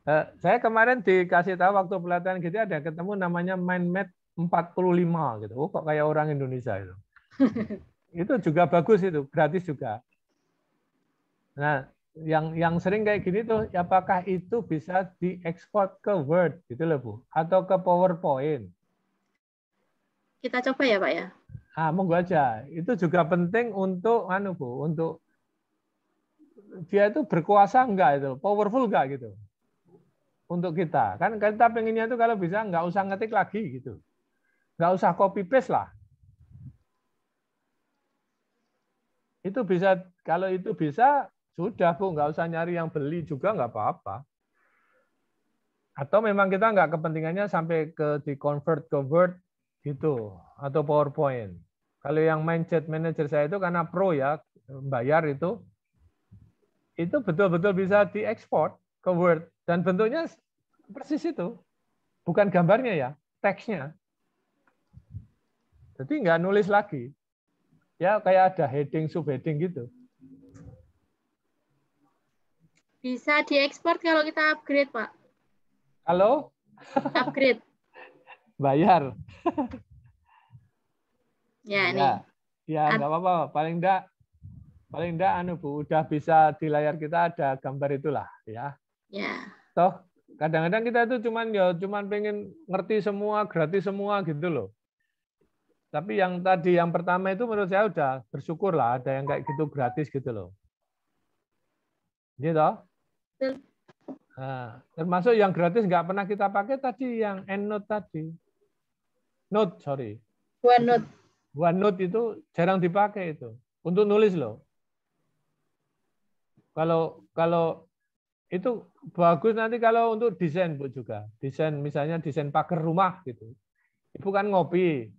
Eh, saya kemarin dikasih tahu waktu pelatihan gitu ya, ada ketemu namanya mind map 45 gitu. Oh kok kayak orang Indonesia itu. (laughs) itu juga bagus itu, gratis juga. Nah, yang yang sering kayak gini tuh apakah itu bisa diekspor ke Word gitu loh Bu atau ke PowerPoint?
Kita coba ya, Pak ya.
Ah, monggo aja. Itu juga penting untuk anu Bu, untuk dia itu berkuasa enggak itu, powerful enggak gitu untuk kita. Kan kita pengennya itu kalau bisa nggak usah ngetik lagi gitu. Nggak usah copy paste lah. Itu bisa, kalau itu bisa, sudah Bu, nggak usah nyari yang beli juga nggak apa-apa. Atau memang kita nggak kepentingannya sampai ke di convert ke Word gitu, atau PowerPoint. Kalau yang mindset manager saya itu karena pro ya, bayar itu, itu betul-betul bisa diekspor ke Word dan bentuknya persis itu. Bukan gambarnya ya, teksnya. Jadi nggak nulis lagi. Ya kayak ada heading, subheading gitu.
Bisa diekspor kalau kita upgrade, Pak. Halo? Upgrade.
(laughs) Bayar. (laughs) ya, ya, nih. Ya, nggak apa-apa. Paling enggak paling enggak anu Bu, udah bisa di layar kita ada gambar itulah ya. Ya. Toh kadang-kadang kita itu cuman ya cuman pengen ngerti semua, gratis semua gitu loh. Tapi yang tadi yang pertama itu menurut saya udah bersyukur lah ada yang kayak gitu gratis gitu loh. Gitu toh? Nah, termasuk yang gratis nggak pernah kita pakai tadi yang EndNote tadi. Note, sorry. OneNote. OneNote itu jarang dipakai itu untuk nulis loh. Kalau kalau itu bagus nanti kalau untuk desain Bu juga. Desain misalnya desain pagar rumah gitu. Ibu kan ngopi.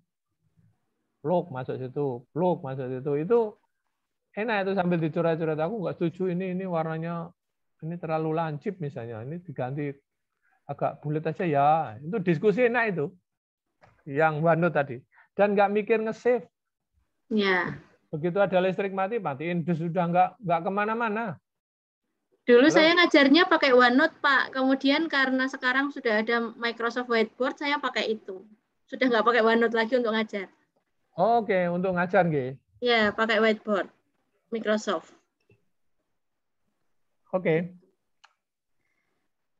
blok masuk situ, blok masuk situ. Itu enak itu sambil dicoret-coret aku nggak setuju ini ini warnanya ini terlalu lancip misalnya ini diganti agak bulat aja ya itu diskusi enak itu yang Wanu tadi dan nggak mikir nge-save ya begitu ada listrik mati matiin sudah nggak nggak kemana-mana Dulu Halo? saya ngajarnya
pakai OneNote, Pak. Kemudian karena sekarang sudah ada Microsoft Whiteboard, saya pakai itu. Sudah nggak pakai OneNote lagi untuk ngajar.
Oh, Oke, okay. untuk ngajar, G. Ya, pakai whiteboard Microsoft. Oke. Okay.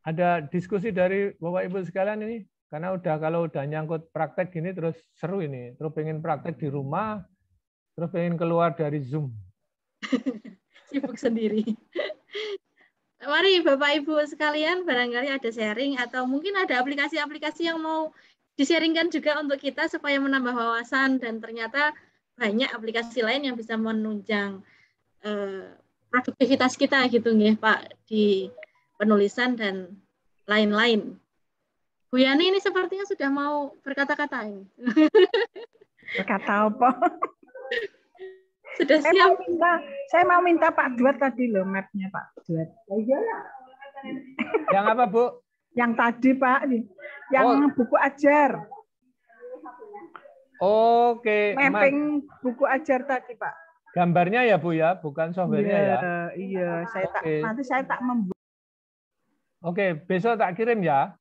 Ada diskusi dari Bapak Ibu sekalian ini karena udah kalau udah nyangkut praktek gini terus seru ini, terus pengen praktek di rumah, terus pengen keluar dari Zoom. (laughs) Sibuk sendiri.
Mari Bapak Ibu sekalian barangkali ada sharing atau mungkin ada aplikasi-aplikasi yang mau disaringkan juga untuk kita supaya menambah wawasan dan ternyata banyak aplikasi lain yang bisa menunjang eh, produktivitas kita gitu nih Pak di penulisan dan lain-lain. Bu Yani ini sepertinya sudah mau berkata-kata ini. Berkata
apa? Sudah saya siap. Mau minta, saya mau minta Pak Duat tadi loh mapnya Pak Duat. Oh, iya yang apa Bu? Yang tadi Pak, yang oh. buku ajar.
Oke. Okay. Mapping
buku ajar tadi Pak.
Gambarnya ya Bu ya, bukan softwarenya yeah, ya. Iya, iya. saya okay. tak nanti
saya tak membuat.
Oke, okay, besok tak kirim ya.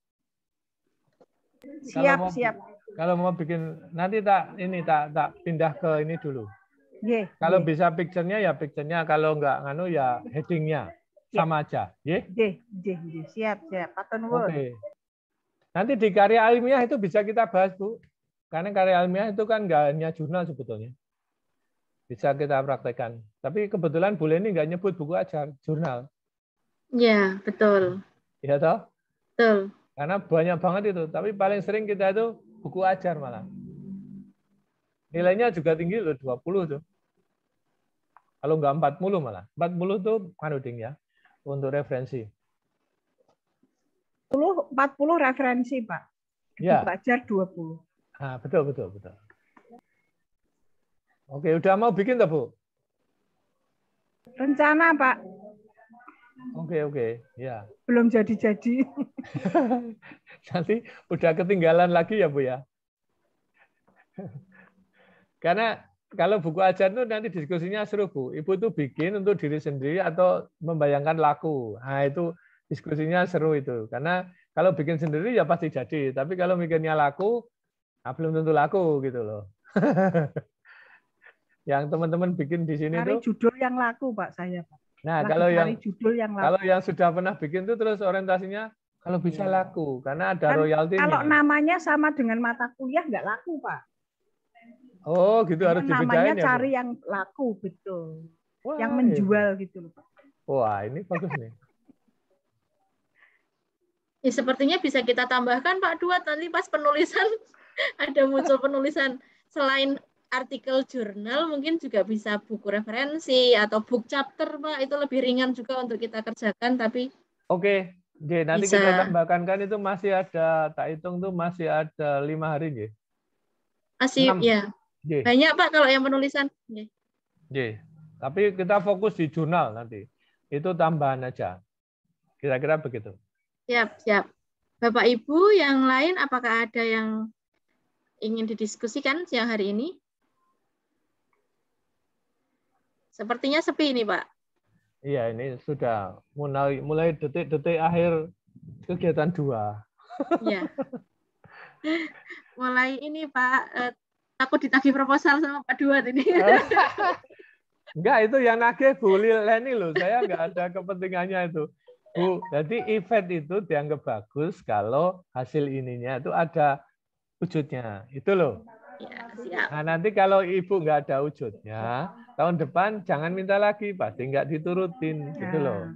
Siap, kalau mau, siap.
Kalau mau bikin nanti tak ini tak tak pindah ke ini dulu. Yeah, kalau yeah. bisa picture-nya ya picture-nya, kalau enggak nganu ya heading-nya. Yeah. Sama aja. ya? Yeah?
yeah, yeah. siap, siap. Paten Oke. Okay.
Nanti di karya ilmiah itu bisa kita bahas, Bu. Karena karya ilmiah itu kan enggak hanya jurnal sebetulnya. Bisa kita praktekkan. Tapi kebetulan Bu ini enggak nyebut buku ajar, jurnal.
Iya, yeah, betul.
Iya toh? Betul. Karena banyak banget itu, tapi paling sering kita itu buku ajar malah. Nilainya juga tinggi loh, 20 tuh kalau nggak 40 malah. 40 tuh kanuding ding ya untuk referensi.
40 40 referensi, Pak. Ya. Belajar 20.
Ah, betul betul betul. Oke, udah mau bikin tuh Bu?
Rencana, Pak.
Oke, oke. Ya.
Belum jadi-jadi. (laughs)
Nanti udah ketinggalan lagi ya, Bu ya. Karena kalau buku ajar itu nanti diskusinya seru bu. Ibu tuh bikin untuk diri sendiri atau membayangkan laku. Nah itu diskusinya seru itu. Karena kalau bikin sendiri ya pasti jadi. Tapi kalau mikirnya laku, nah belum tentu laku gitu loh. (laughs) yang teman-teman bikin di sini Cari tuh.
judul yang laku pak saya pak.
Nah laku, kalau yang
judul yang laku. kalau
yang sudah pernah bikin tuh terus orientasinya kalau bisa iya. laku karena ada kan, royalti. Kalau
namanya sama dengan mata kuliah nggak laku pak.
Oh, gitu harus dibedain namanya ya, cari
yang laku,
betul.
Wah,
yang menjual
iya. gitu loh, Wah, ini bagus nih.
Ya, sepertinya bisa kita tambahkan Pak Dua tadi pas penulisan (laughs) ada muncul penulisan selain artikel jurnal mungkin juga bisa buku referensi atau book chapter Pak itu lebih ringan juga untuk kita kerjakan tapi
Oke, J, nanti bisa. kita tambahkan kan itu masih ada tak hitung tuh masih ada lima hari nggih. Masih 6, ya. Ye. Banyak Pak
kalau yang penulisan.
J. Tapi kita fokus di jurnal nanti. Itu tambahan aja. Kira-kira begitu.
Siap, siap. Bapak Ibu yang lain apakah ada yang ingin didiskusikan siang hari ini? Sepertinya sepi ini, Pak.
Iya, ini sudah mulai mulai detik-detik akhir kegiatan dua. Iya.
(laughs) mulai ini Pak eh, Takut ditagih proposal sama Pak Duat ini. (laughs)
Enggak, itu yang nagih Bu Leni loh. Saya enggak ada kepentingannya itu. Bu, jadi event itu dianggap bagus kalau hasil ininya itu ada wujudnya. Itu loh.
Ya,
siap.
Nah, nanti kalau ibu nggak ada wujudnya, tahun depan jangan minta lagi, pasti nggak diturutin. Ya. Gitu loh. Nah.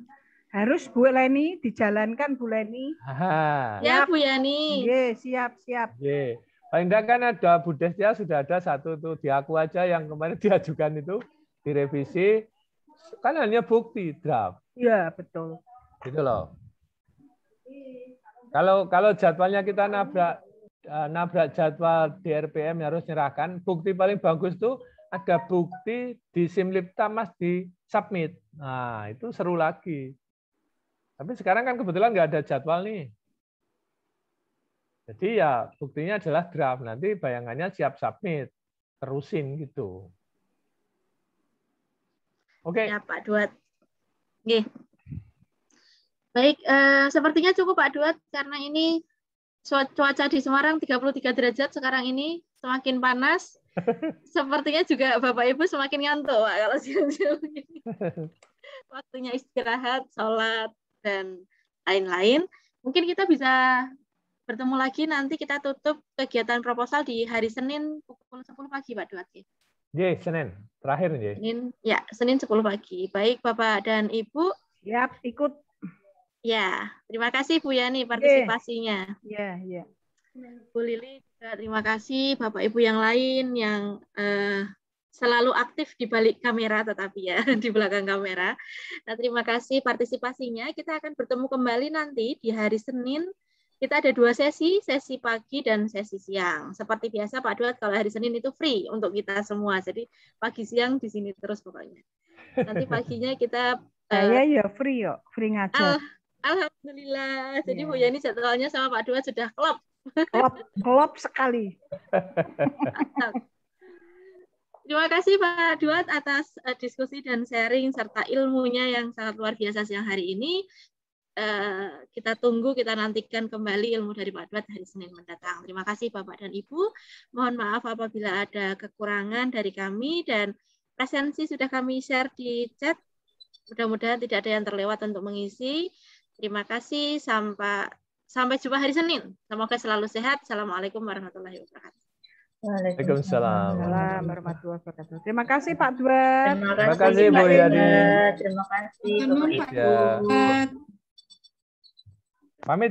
Harus Bu Leni,
dijalankan Bu Leni.
Aha. Ya, Bu
Yani. Ye, siap, siap.
Ye. Paling tidak kan ada budesnya sudah ada satu itu di aku aja yang kemarin (laughs) diajukan itu direvisi kan hanya bukti draft.
Iya betul.
Gitu loh. Kalau kalau jadwalnya kita nabrak eh, nabrak jadwal DRPM harus nyerahkan bukti paling bagus tuh ada bukti di Simlipta Mas di submit. Nah, itu seru lagi. Tapi sekarang kan kebetulan nggak ada jadwal nih. Jadi ya buktinya adalah draft. Nanti bayangannya siap submit, terusin gitu. Oke. Okay. Ya Pak Duat. Oke. Baik,
eh, sepertinya cukup Pak Duat karena ini cuaca di Semarang 33 derajat sekarang ini semakin panas. (laughs) Sepertinya juga Bapak Ibu semakin ngantuk Pak kalau siang-siang ini. (laughs) Waktunya istirahat, sholat, dan lain-lain. Mungkin kita bisa Bertemu lagi nanti kita tutup kegiatan proposal di hari Senin pukul 10 pagi, Pak Duati.
Iya, J, Senin. Terakhir, J.
Senin, ya, Senin 10 pagi. Baik, Bapak dan Ibu. Ya, ikut. Ya, terima kasih Bu Yani iya. partisipasinya. Ya, ya. Bu Lili juga terima kasih Bapak Ibu yang lain yang eh, selalu aktif di balik kamera tetapi ya (laughs) di belakang kamera. Nah, terima kasih partisipasinya. Kita akan bertemu kembali nanti di hari Senin kita ada dua sesi, sesi pagi dan sesi siang. Seperti biasa Pak Duat kalau hari Senin itu free untuk kita semua. Jadi pagi siang di sini terus pokoknya. Nanti (laughs) paginya kita saya uh,
ya free yuk, free ngajar. Al ah,
Alhamdulillah. Jadi yeah. Bu Yani jadwalnya sama Pak Duat sudah klop.
Klop, klop sekali.
(laughs) Terima kasih Pak Duat atas eh, diskusi dan sharing serta ilmunya yang sangat luar biasa siang hari ini. Eh, kita tunggu, kita nantikan kembali ilmu dari Pak Duat hari Senin mendatang. Terima kasih Bapak dan Ibu. Mohon maaf apabila ada kekurangan dari kami dan presensi sudah kami share di chat. Mudah-mudahan tidak ada yang terlewat untuk mengisi. Terima kasih. Sampai sampai jumpa hari Senin. Semoga selalu sehat. Assalamualaikum warahmatullahi wabarakatuh.
Waalaikumsalam.
warahmatullahi wabarakatuh. Terima kasih Pak Dua. Terima kasih Bu Yadi. Terima kasih Pak Ibu.
mean.